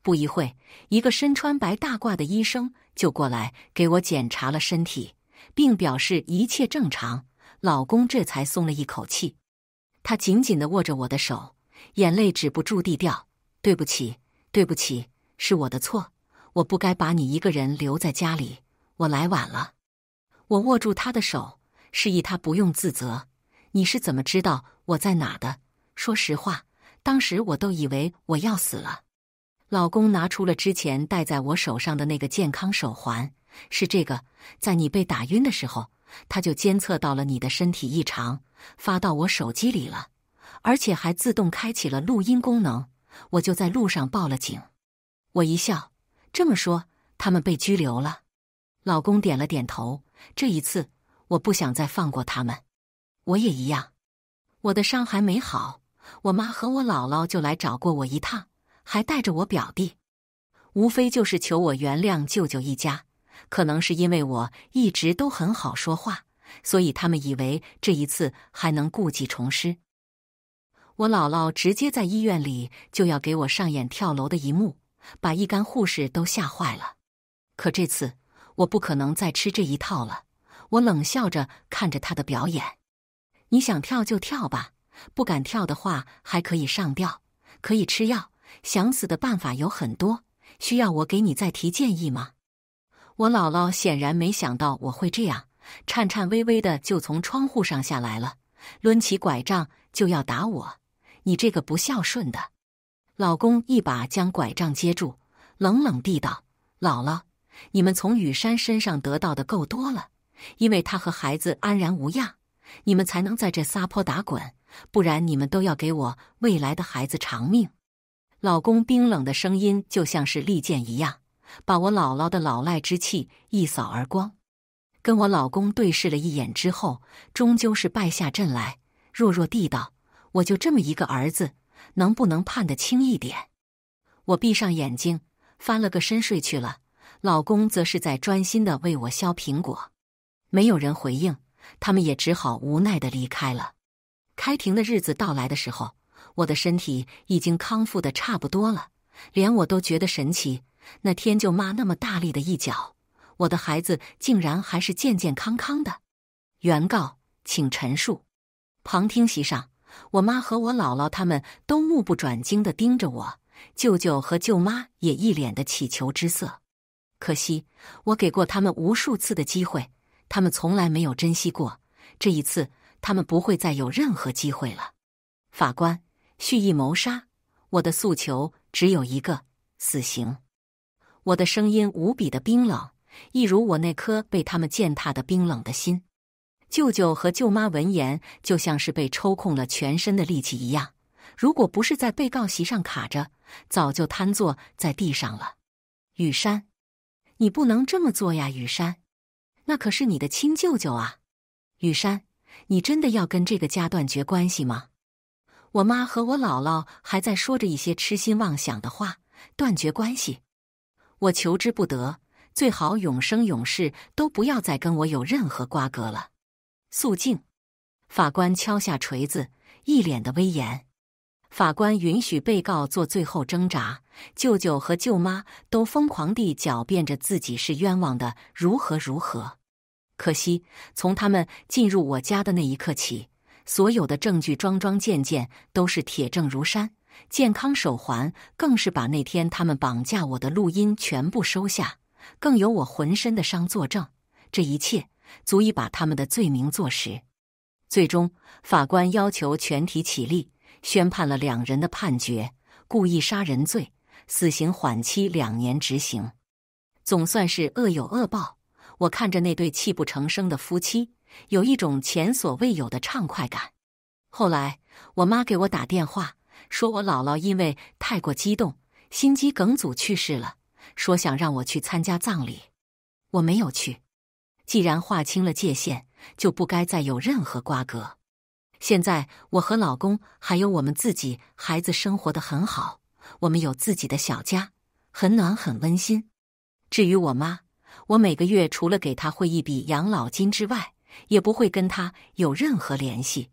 不一会一个身穿白大褂的医生就过来给我检查了身体，并表示一切正常。老公这才松了一口气，他紧紧的握着我的手，眼泪止不住地掉。对不起，对不起，是我的错，我不该把你一个人留在家里，我来晚了。我握住他的手，示意他不用自责。你是怎么知道我在哪的？说实话。当时我都以为我要死了。老公拿出了之前戴在我手上的那个健康手环，是这个。在你被打晕的时候，它就监测到了你的身体异常，发到我手机里了，而且还自动开启了录音功能。我就在路上报了警。我一笑，这么说，他们被拘留了。老公点了点头。这一次，我不想再放过他们，我也一样。我的伤还没好。我妈和我姥姥就来找过我一趟，还带着我表弟，无非就是求我原谅舅舅一家。可能是因为我一直都很好说话，所以他们以为这一次还能故技重施。我姥姥直接在医院里就要给我上演跳楼的一幕，把一干护士都吓坏了。可这次我不可能再吃这一套了。我冷笑着看着他的表演：“你想跳就跳吧。”不敢跳的话，还可以上吊，可以吃药。想死的办法有很多，需要我给你再提建议吗？我姥姥显然没想到我会这样，颤颤巍巍的就从窗户上下来了，抡起拐杖就要打我。你这个不孝顺的老公，一把将拐杖接住，冷冷地道：“姥姥，你们从雨山身上得到的够多了，因为他和孩子安然无恙，你们才能在这撒泼打滚。”不然你们都要给我未来的孩子偿命！老公冰冷的声音就像是利剑一样，把我姥姥的老赖之气一扫而光。跟我老公对视了一眼之后，终究是败下阵来，弱弱地道：“我就这么一个儿子，能不能判得轻一点？”我闭上眼睛，翻了个身睡去了。老公则是在专心的为我削苹果。没有人回应，他们也只好无奈的离开了。开庭的日子到来的时候，我的身体已经康复的差不多了，连我都觉得神奇。那天舅妈那么大力的一脚，我的孩子竟然还是健健康康的。原告，请陈述。旁听席上，我妈和我姥姥他们都目不转睛的盯着我，舅舅和舅妈也一脸的乞求之色。可惜，我给过他们无数次的机会，他们从来没有珍惜过。这一次。他们不会再有任何机会了，法官，蓄意谋杀！我的诉求只有一个：死刑。我的声音无比的冰冷，一如我那颗被他们践踏的冰冷的心。舅舅和舅妈闻言，就像是被抽空了全身的力气一样，如果不是在被告席上卡着，早就瘫坐在地上了。雨山，你不能这么做呀，雨山，那可是你的亲舅舅啊，雨山。你真的要跟这个家断绝关系吗？我妈和我姥姥还在说着一些痴心妄想的话。断绝关系，我求之不得，最好永生永世都不要再跟我有任何瓜葛了。肃静！法官敲下锤子，一脸的威严。法官允许被告做最后挣扎。舅舅和舅妈都疯狂地狡辩着自己是冤枉的，如何如何。可惜，从他们进入我家的那一刻起，所有的证据桩桩件件都是铁证如山。健康手环更是把那天他们绑架我的录音全部收下，更有我浑身的伤作证。这一切足以把他们的罪名坐实。最终，法官要求全体起立，宣判了两人的判决：故意杀人罪，死刑缓期两年执行。总算是恶有恶报。我看着那对泣不成声的夫妻，有一种前所未有的畅快感。后来我妈给我打电话，说我姥姥因为太过激动，心肌梗阻去世了，说想让我去参加葬礼，我没有去。既然划清了界限，就不该再有任何瓜葛。现在我和老公还有我们自己孩子生活的很好，我们有自己的小家，很暖很温馨。至于我妈。我每个月除了给他汇一笔养老金之外，也不会跟他有任何联系。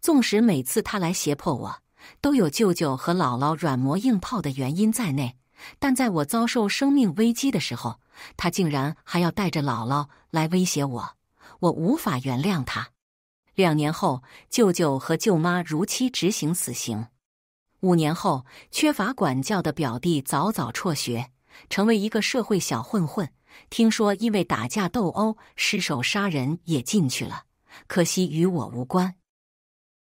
纵使每次他来胁迫我，都有舅舅和姥姥软磨硬泡的原因在内，但在我遭受生命危机的时候，他竟然还要带着姥姥来威胁我，我无法原谅他。两年后，舅舅和舅妈如期执行死刑。五年后，缺乏管教的表弟早早辍学，成为一个社会小混混。听说因为打架斗殴失手杀人也进去了，可惜与我无关。